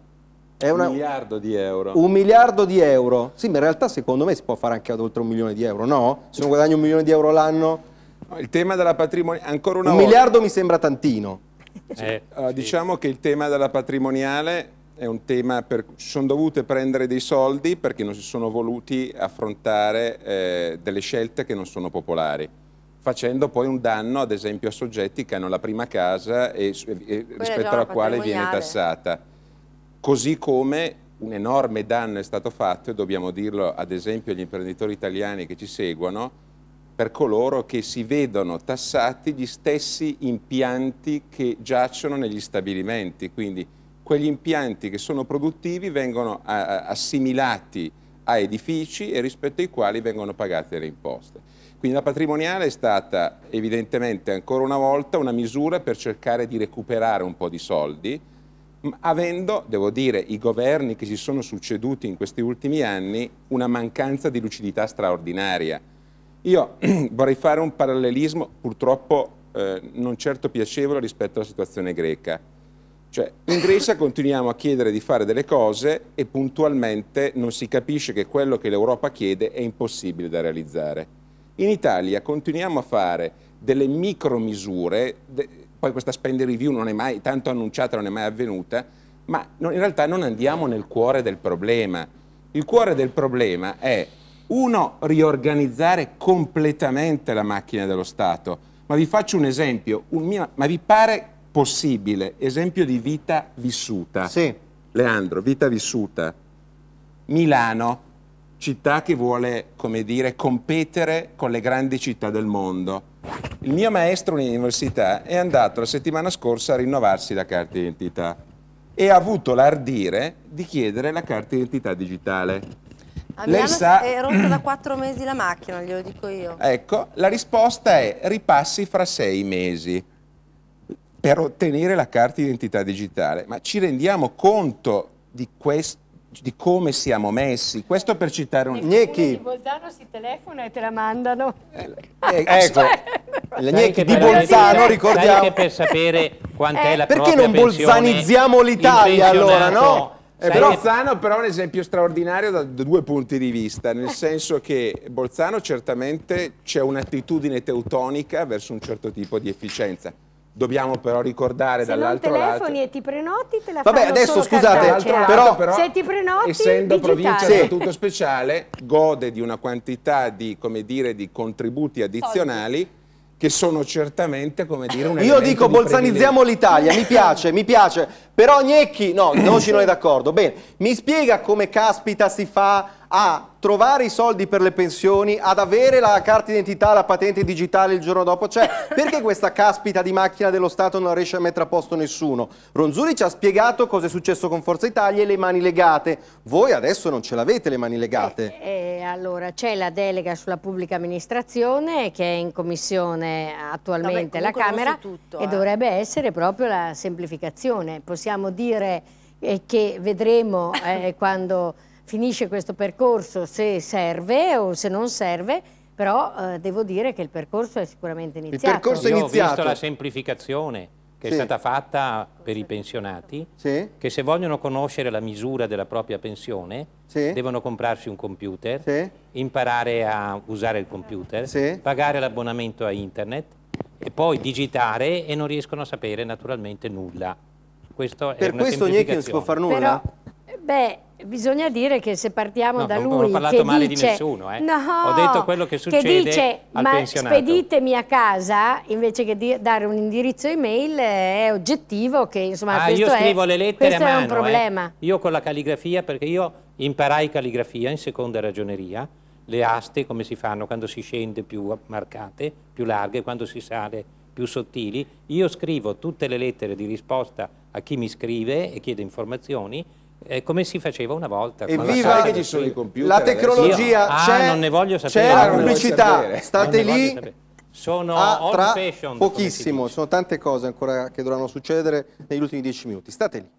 È una... Un miliardo di euro. Un miliardo di euro. Sì, ma in realtà secondo me si può fare anche ad oltre un milione di euro, no? Se non guadagni un milione di euro l'anno il tema della patrimoniale, ancora una Un volta. miliardo mi sembra tantino. Eh, uh, sì. Eh, diciamo che il tema della patrimoniale è un tema per cui sono dovute prendere dei soldi perché non si sono voluti affrontare eh, delle scelte che non sono popolari facendo poi un danno ad esempio a soggetti che hanno la prima casa e, e, rispetto alla quale viene tassata. Così come un enorme danno è stato fatto, e dobbiamo dirlo ad esempio agli imprenditori italiani che ci seguono, per coloro che si vedono tassati gli stessi impianti che giacciono negli stabilimenti, quindi quegli impianti che sono produttivi vengono assimilati a edifici e rispetto ai quali vengono pagate le imposte. Quindi la patrimoniale è stata evidentemente ancora una volta una misura per cercare di recuperare un po' di soldi, avendo, devo dire, i governi che si sono succeduti in questi ultimi anni una mancanza di lucidità straordinaria io vorrei fare un parallelismo purtroppo eh, non certo piacevole rispetto alla situazione greca. Cioè, in Grecia continuiamo a chiedere di fare delle cose e puntualmente non si capisce che quello che l'Europa chiede è impossibile da realizzare. In Italia continuiamo a fare delle micromisure, de poi questa spend review non è mai tanto annunciata, non è mai avvenuta, ma in realtà non andiamo nel cuore del problema. Il cuore del problema è uno, riorganizzare completamente la macchina dello Stato. Ma vi faccio un esempio, un mio, ma vi pare possibile, esempio di vita vissuta. Sì. Leandro, vita vissuta. Milano, città che vuole, come dire, competere con le grandi città del mondo. Il mio maestro università è andato la settimana scorsa a rinnovarsi la carta d'identità e ha avuto l'ardire di chiedere la carta d'identità digitale a Lei sa... è rotta da quattro mesi la macchina, glielo dico io. Ecco, la risposta è ripassi fra sei mesi per ottenere la carta identità digitale. Ma ci rendiamo conto di, questo, di come siamo messi? Questo per citare un... Gnecchi. Di Bolzano si telefona e te la mandano. Eh, eh ecco, cioè, Gnecchi di Bolzano, ricordiamo... Sai che per sapere quant'è eh. la Perché non bolzanizziamo l'Italia allora, no? Eh, Bolzano però è un esempio straordinario da, due punti di vista, nel eh. senso che Bolzano certamente c'è un'attitudine teutonica verso un certo tipo di efficienza, Dobbiamo però ricordare se dall'altro lato... Se non telefoni lato... e ti prenoti te la Vabbè, adesso scusate, lato, però, però, se ti prenoti, essendo digitale. provincia sì. speciale, gode di una quantità di, come dire, di contributi addizionali Soldi che sono certamente, come dire, un Io dico di bolzanizziamo l'Italia, mi piace, mi piace, però Gnecchi, no, non ci non è d'accordo. Bene, mi spiega come caspita si fa a trovare i soldi per le pensioni, ad avere la carta d'identità, la patente digitale il giorno dopo, cioè perché questa caspita di macchina dello Stato non riesce a mettere a posto nessuno? Ronzulli ci ha spiegato cosa è successo con Forza Italia e le mani legate, voi adesso non ce l'avete le mani legate. Eh, eh, allora c'è la delega sulla pubblica amministrazione che è in commissione attualmente alla Camera tutto, eh. e dovrebbe essere proprio la semplificazione, possiamo dire eh, che vedremo eh, quando finisce questo percorso se serve o se non serve, però eh, devo dire che il percorso è sicuramente iniziato. Il percorso è iniziato. Io ho visto la semplificazione che sì. è stata fatta per i pensionati, sì. che se vogliono conoscere la misura della propria pensione, sì. devono comprarsi un computer, imparare a usare il computer, pagare l'abbonamento a internet e poi digitare e non riescono a sapere naturalmente nulla. Questo per questo niente non si può fare nulla? Però Beh, bisogna dire che se partiamo no, da lui non ho parlato male dice, di nessuno eh. no, ho detto quello che succede che dice, ma speditemi a casa invece che di, dare un indirizzo email è oggettivo che insomma ah, io scrivo è, le lettere questo a mano, è un eh. problema eh. io con la calligrafia perché io imparai calligrafia in seconda ragioneria le aste come si fanno quando si scende più marcate più larghe quando si sale più sottili io scrivo tutte le lettere di risposta a chi mi scrive e chiede informazioni eh, come si faceva una volta. E viva che ci sono i computer. La tecnologia ah, c'è. Ah, non ne voglio sapere. C'è la pubblicità. State lì. Sono a, ah, tra fashion, pochissimo, sono tante cose ancora che dovranno succedere negli ultimi dieci minuti. State lì.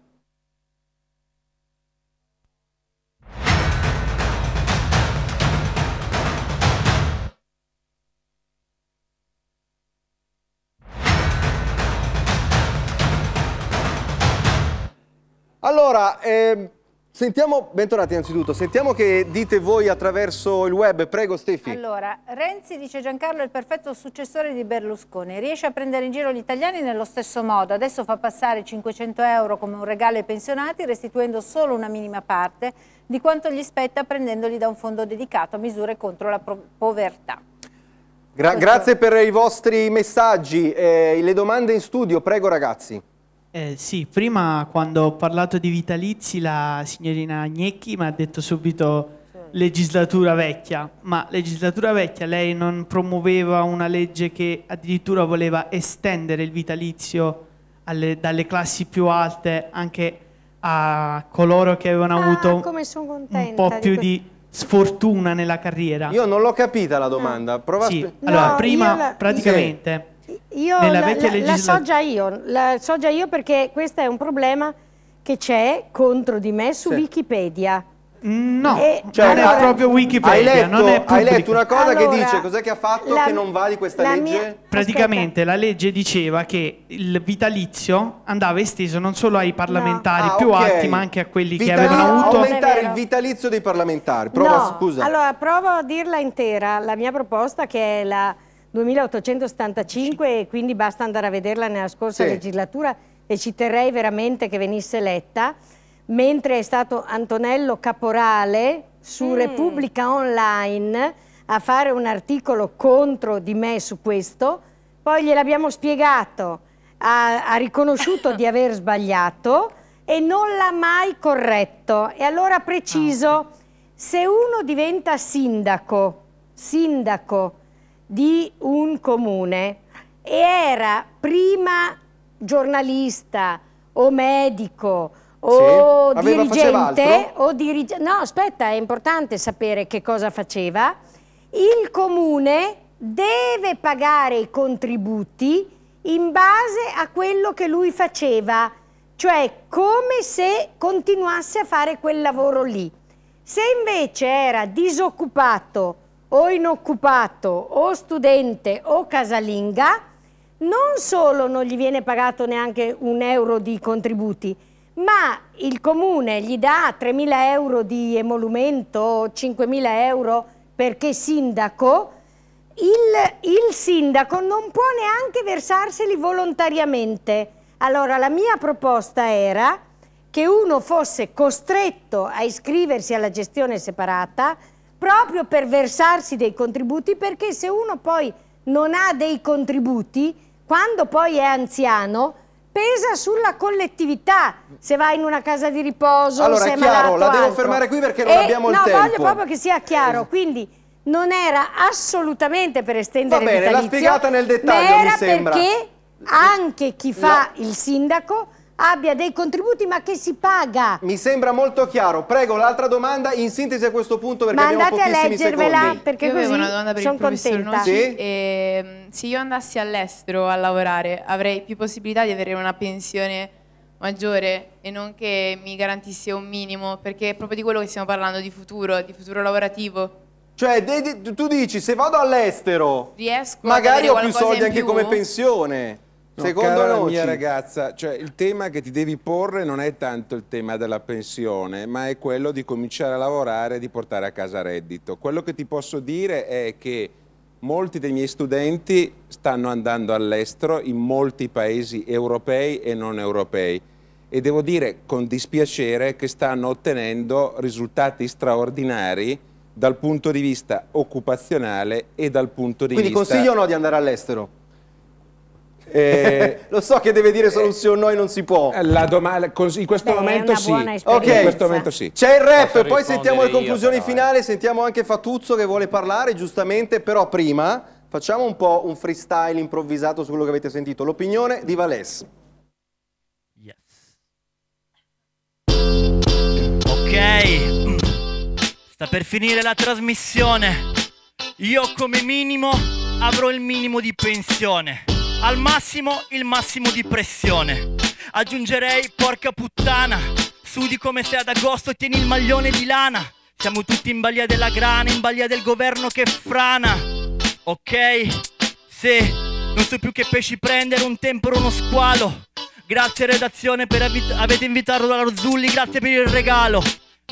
Allora, eh, sentiamo, bentornati innanzitutto, sentiamo che dite voi attraverso il web, prego Steffi. Allora, Renzi dice Giancarlo è il perfetto successore di Berlusconi, riesce a prendere in giro gli italiani nello stesso modo, adesso fa passare 500 euro come un regalo ai pensionati restituendo solo una minima parte di quanto gli spetta prendendoli da un fondo dedicato a misure contro la povertà. Gra grazie per i vostri messaggi, eh, le domande in studio, prego ragazzi. Eh, sì, prima quando ho parlato di vitalizi la signorina Gnecchi mi ha detto subito legislatura vecchia, ma legislatura vecchia lei non promuoveva una legge che addirittura voleva estendere il vitalizio alle, dalle classi più alte anche a coloro che avevano ah, avuto un po' di più que... di sfortuna nella carriera. Io non l'ho capita la domanda, prova Sì. A... No, allora, prima la... praticamente... Sì io la, legislatura... la, so già io, la so già io perché questo è un problema che c'è contro di me su sì. Wikipedia. Mm, no, e, cioè, allora, è proprio Wikipedia, hai letto, non è Hai letto una cosa allora, che dice, cos'è che ha fatto la, che non va di questa legge? Mia... Praticamente Aspetta. la legge diceva che il vitalizio andava esteso non solo ai parlamentari no. ah, più okay. alti ma anche a quelli Vitali... che avevano avuto... Aumentare il vitalizio dei parlamentari, prova, no. scusa. Allora, provo a dirla intera, la mia proposta che è la 2875 e quindi basta andare a vederla nella scorsa sì. legislatura e ci terrei veramente che venisse letta, mentre è stato Antonello Caporale su mm. Repubblica Online a fare un articolo contro di me su questo, poi gliel'abbiamo spiegato, ha, ha riconosciuto di aver sbagliato e non l'ha mai corretto. E allora preciso, ah, se uno diventa sindaco, sindaco, di un comune e era prima giornalista o medico o sì. dirigente o dirige... no aspetta è importante sapere che cosa faceva il comune deve pagare i contributi in base a quello che lui faceva cioè come se continuasse a fare quel lavoro lì se invece era disoccupato o inoccupato o studente o casalinga, non solo non gli viene pagato neanche un euro di contributi, ma il comune gli dà 3.000 euro di emolumento, 5.000 euro perché sindaco, il, il sindaco non può neanche versarseli volontariamente. Allora la mia proposta era che uno fosse costretto a iscriversi alla gestione separata proprio per versarsi dei contributi perché se uno poi non ha dei contributi, quando poi è anziano, pesa sulla collettività. Se va in una casa di riposo, allora, se è chiaro, malato, la devo altro. fermare qui perché non e, eh, abbiamo il no, tempo. No, voglio proprio che sia chiaro, quindi non era assolutamente per estendere il bene, l'ha spiegata nel dettaglio, ma era perché anche chi fa no. il sindaco abbia dei contributi ma che si paga. Mi sembra molto chiaro. Prego, l'altra domanda in sintesi a questo punto perché ma abbiamo pochissimi secondi. andate a leggervela secondi. perché io così una domanda per il sono contenta. Sì? E, ehm, se io andassi all'estero a lavorare avrei più possibilità di avere una pensione maggiore e non che mi garantisse un minimo perché è proprio di quello che stiamo parlando di futuro, di futuro lavorativo. Cioè, tu dici, se vado all'estero, magari ho più soldi anche come pensione. Secondo la mia ragazza, cioè, il tema che ti devi porre non è tanto il tema della pensione, ma è quello di cominciare a lavorare e di portare a casa reddito. Quello che ti posso dire è che molti dei miei studenti stanno andando all'estero in molti paesi europei e non europei e devo dire con dispiacere che stanno ottenendo risultati straordinari dal punto di vista occupazionale e dal punto di Quindi vista... Quindi consiglio o no di andare all'estero? Eh, lo so che deve dire solo un sì o no e non si può. Eh, la domanda, in questo Beh, momento sì. Ok, in questo momento sì. C'è il rap, Posso poi sentiamo le conclusioni eh. finali, sentiamo anche Fatuzzo che vuole parlare, giustamente, però prima facciamo un po' un freestyle improvvisato su quello che avete sentito, l'opinione di Valès. Yes. Ok, sta per finire la trasmissione. Io come minimo avrò il minimo di pensione. Al massimo il massimo di pressione. Aggiungerei porca puttana. Sudi come se ad agosto tieni il maglione di lana. Siamo tutti in balia della grana, in balia del governo che frana. Ok? Se non so più che pesci prendere, un temporo, uno squalo. Grazie redazione per avit- avete invitato la Rozzulli, grazie per il regalo.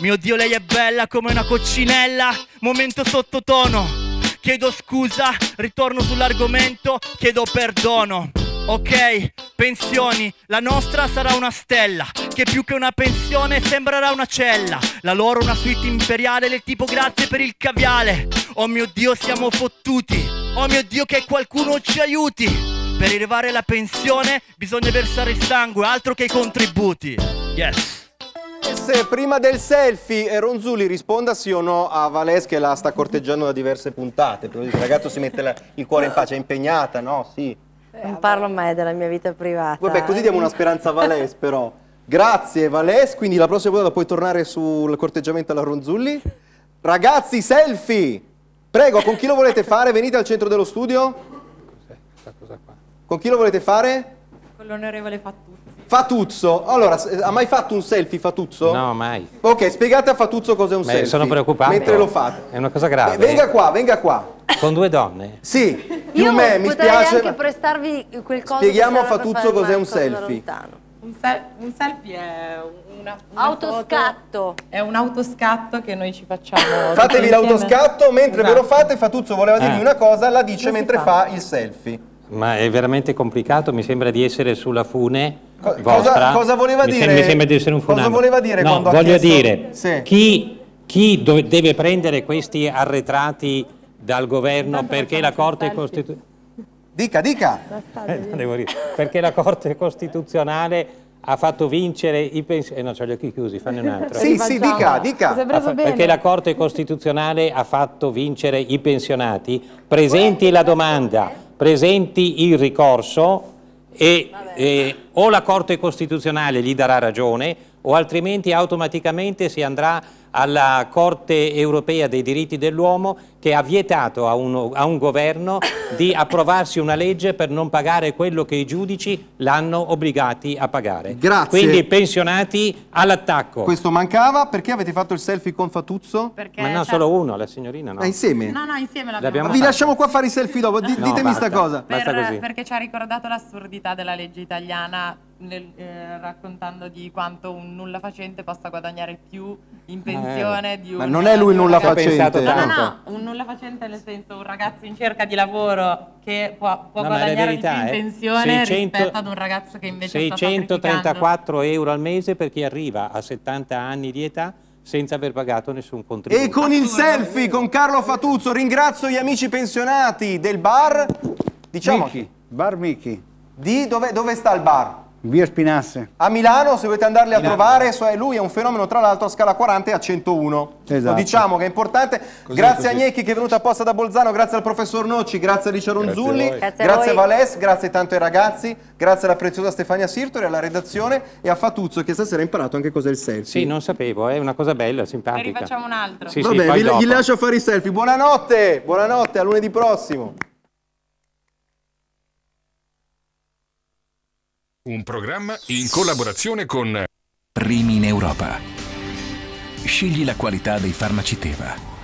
Mio Dio, lei è bella come una coccinella. Momento sottotono. Chiedo scusa, ritorno sull'argomento, chiedo perdono. Ok, pensioni, la nostra sarà una stella, che più che una pensione sembrerà una cella, la loro una suite imperiale del tipo grazie per il caviale. Oh mio Dio, siamo fottuti, oh mio Dio che qualcuno ci aiuti. Per arrivare alla pensione bisogna versare il sangue, altro che i contributi. Yes prima del selfie, eh, Ronzulli risponda sì o no a Vales che la sta corteggiando da diverse puntate. Il ragazzo si mette la, il cuore in pace, è impegnata, no? Sì. Eh, non parlo mai della mia vita privata. Vabbè, così diamo una eh. speranza a Vales però. Grazie Vales, quindi la prossima volta puoi tornare sul corteggiamento alla Ronzulli. Ragazzi, selfie! Prego, con chi lo volete fare? Venite al centro dello studio. Con chi lo volete fare? Con l'onorevole Fattura. Fatuzzo, allora, ha mai fatto un selfie Fatuzzo? No, mai. Ok, spiegate a Fatuzzo cos'è un Beh, selfie. sono preoccupato. Mentre lo fate. È una cosa grave. venga qua, venga qua. Con due donne? Sì. Io me, mi spiace. anche prestarvi quel coso Spieghiamo a Fatuzzo cos'è un selfie. Un, se un, selfie è una, una autoscatto. Foto, è un autoscatto che noi ci facciamo. Fatevi l'autoscatto mentre esatto. ve lo esatto. fate. Fatuzzo voleva dirvi eh. una cosa, la dice Come mentre fa? fa il selfie. Ma è veramente complicato, mi sembra di essere sulla fune Co cosa, cosa, voleva mi dire? mi sembra di essere un funambolo. Cosa voleva dire no, voglio chiesto... dire, sì. chi, chi deve prendere questi arretrati dal governo Tanto perché la Corte Costituzionale... Dica, dica! Eh, perché la Corte Costituzionale ha fatto vincere i pensionati... Eh, no, c'ho gli occhi chiusi, fanno un altro. sì, sì, dica, dica! Perché la Corte Costituzionale ha fatto vincere i pensionati? Presenti la domanda presenti il ricorso e, e eh, o la Corte Costituzionale gli darà ragione o altrimenti automaticamente si andrà alla Corte europea dei diritti dell'uomo che ha vietato a, uno, a, un governo di approvarsi una legge per non pagare quello che i giudici l'hanno obbligati a pagare. Grazie. Quindi pensionati all'attacco. Questo mancava, perché avete fatto il selfie con Fatuzzo? Perché Ma no, solo uno, la signorina no. È insieme? No, no, insieme l'abbiamo Vi lasciamo qua fare i selfie dopo, D no, ditemi basta, sta cosa. Per, perché ci ha ricordato l'assurdità della legge italiana nel, eh, raccontando di quanto un nulla facente possa guadagnare più in eh, pensione eh, di un... Ma non è lui il nulla facente. No, no, no, un nulla facente nel senso un ragazzo in cerca di lavoro che può, può no, guadagnare verità, più in pensione 600, rispetto ad un ragazzo che invece 634 euro al mese per chi arriva a 70 anni di età senza aver pagato nessun contributo. E con il selfie con Carlo Fatuzzo ringrazio gli amici pensionati del bar, diciamo Michi, Bar Michi. Di dove, dove sta il bar? Via Spinasse. A Milano, se volete andarli a trovare, so, lui è un fenomeno tra l'altro a scala 40 e a 101. Esatto. Lo diciamo che è importante. Così, grazie così. a Gnecchi che è venuta apposta da Bolzano, grazie al professor Noci, grazie a Licia Ronzulli, grazie a, a Vales, grazie tanto ai ragazzi, grazie alla preziosa Stefania Sirtori, alla redazione e a Fatuzzo che stasera ha imparato anche cos'è il selfie. Sì, non sapevo, è una cosa bella, simpatica. Ne rifacciamo un altro. Sì, Vabbè, sì, vi, gli lascio fare i selfie. Buonanotte, buonanotte, a lunedì prossimo. Un programma in collaborazione con Primi in Europa. Scegli la qualità dei farmaci Teva.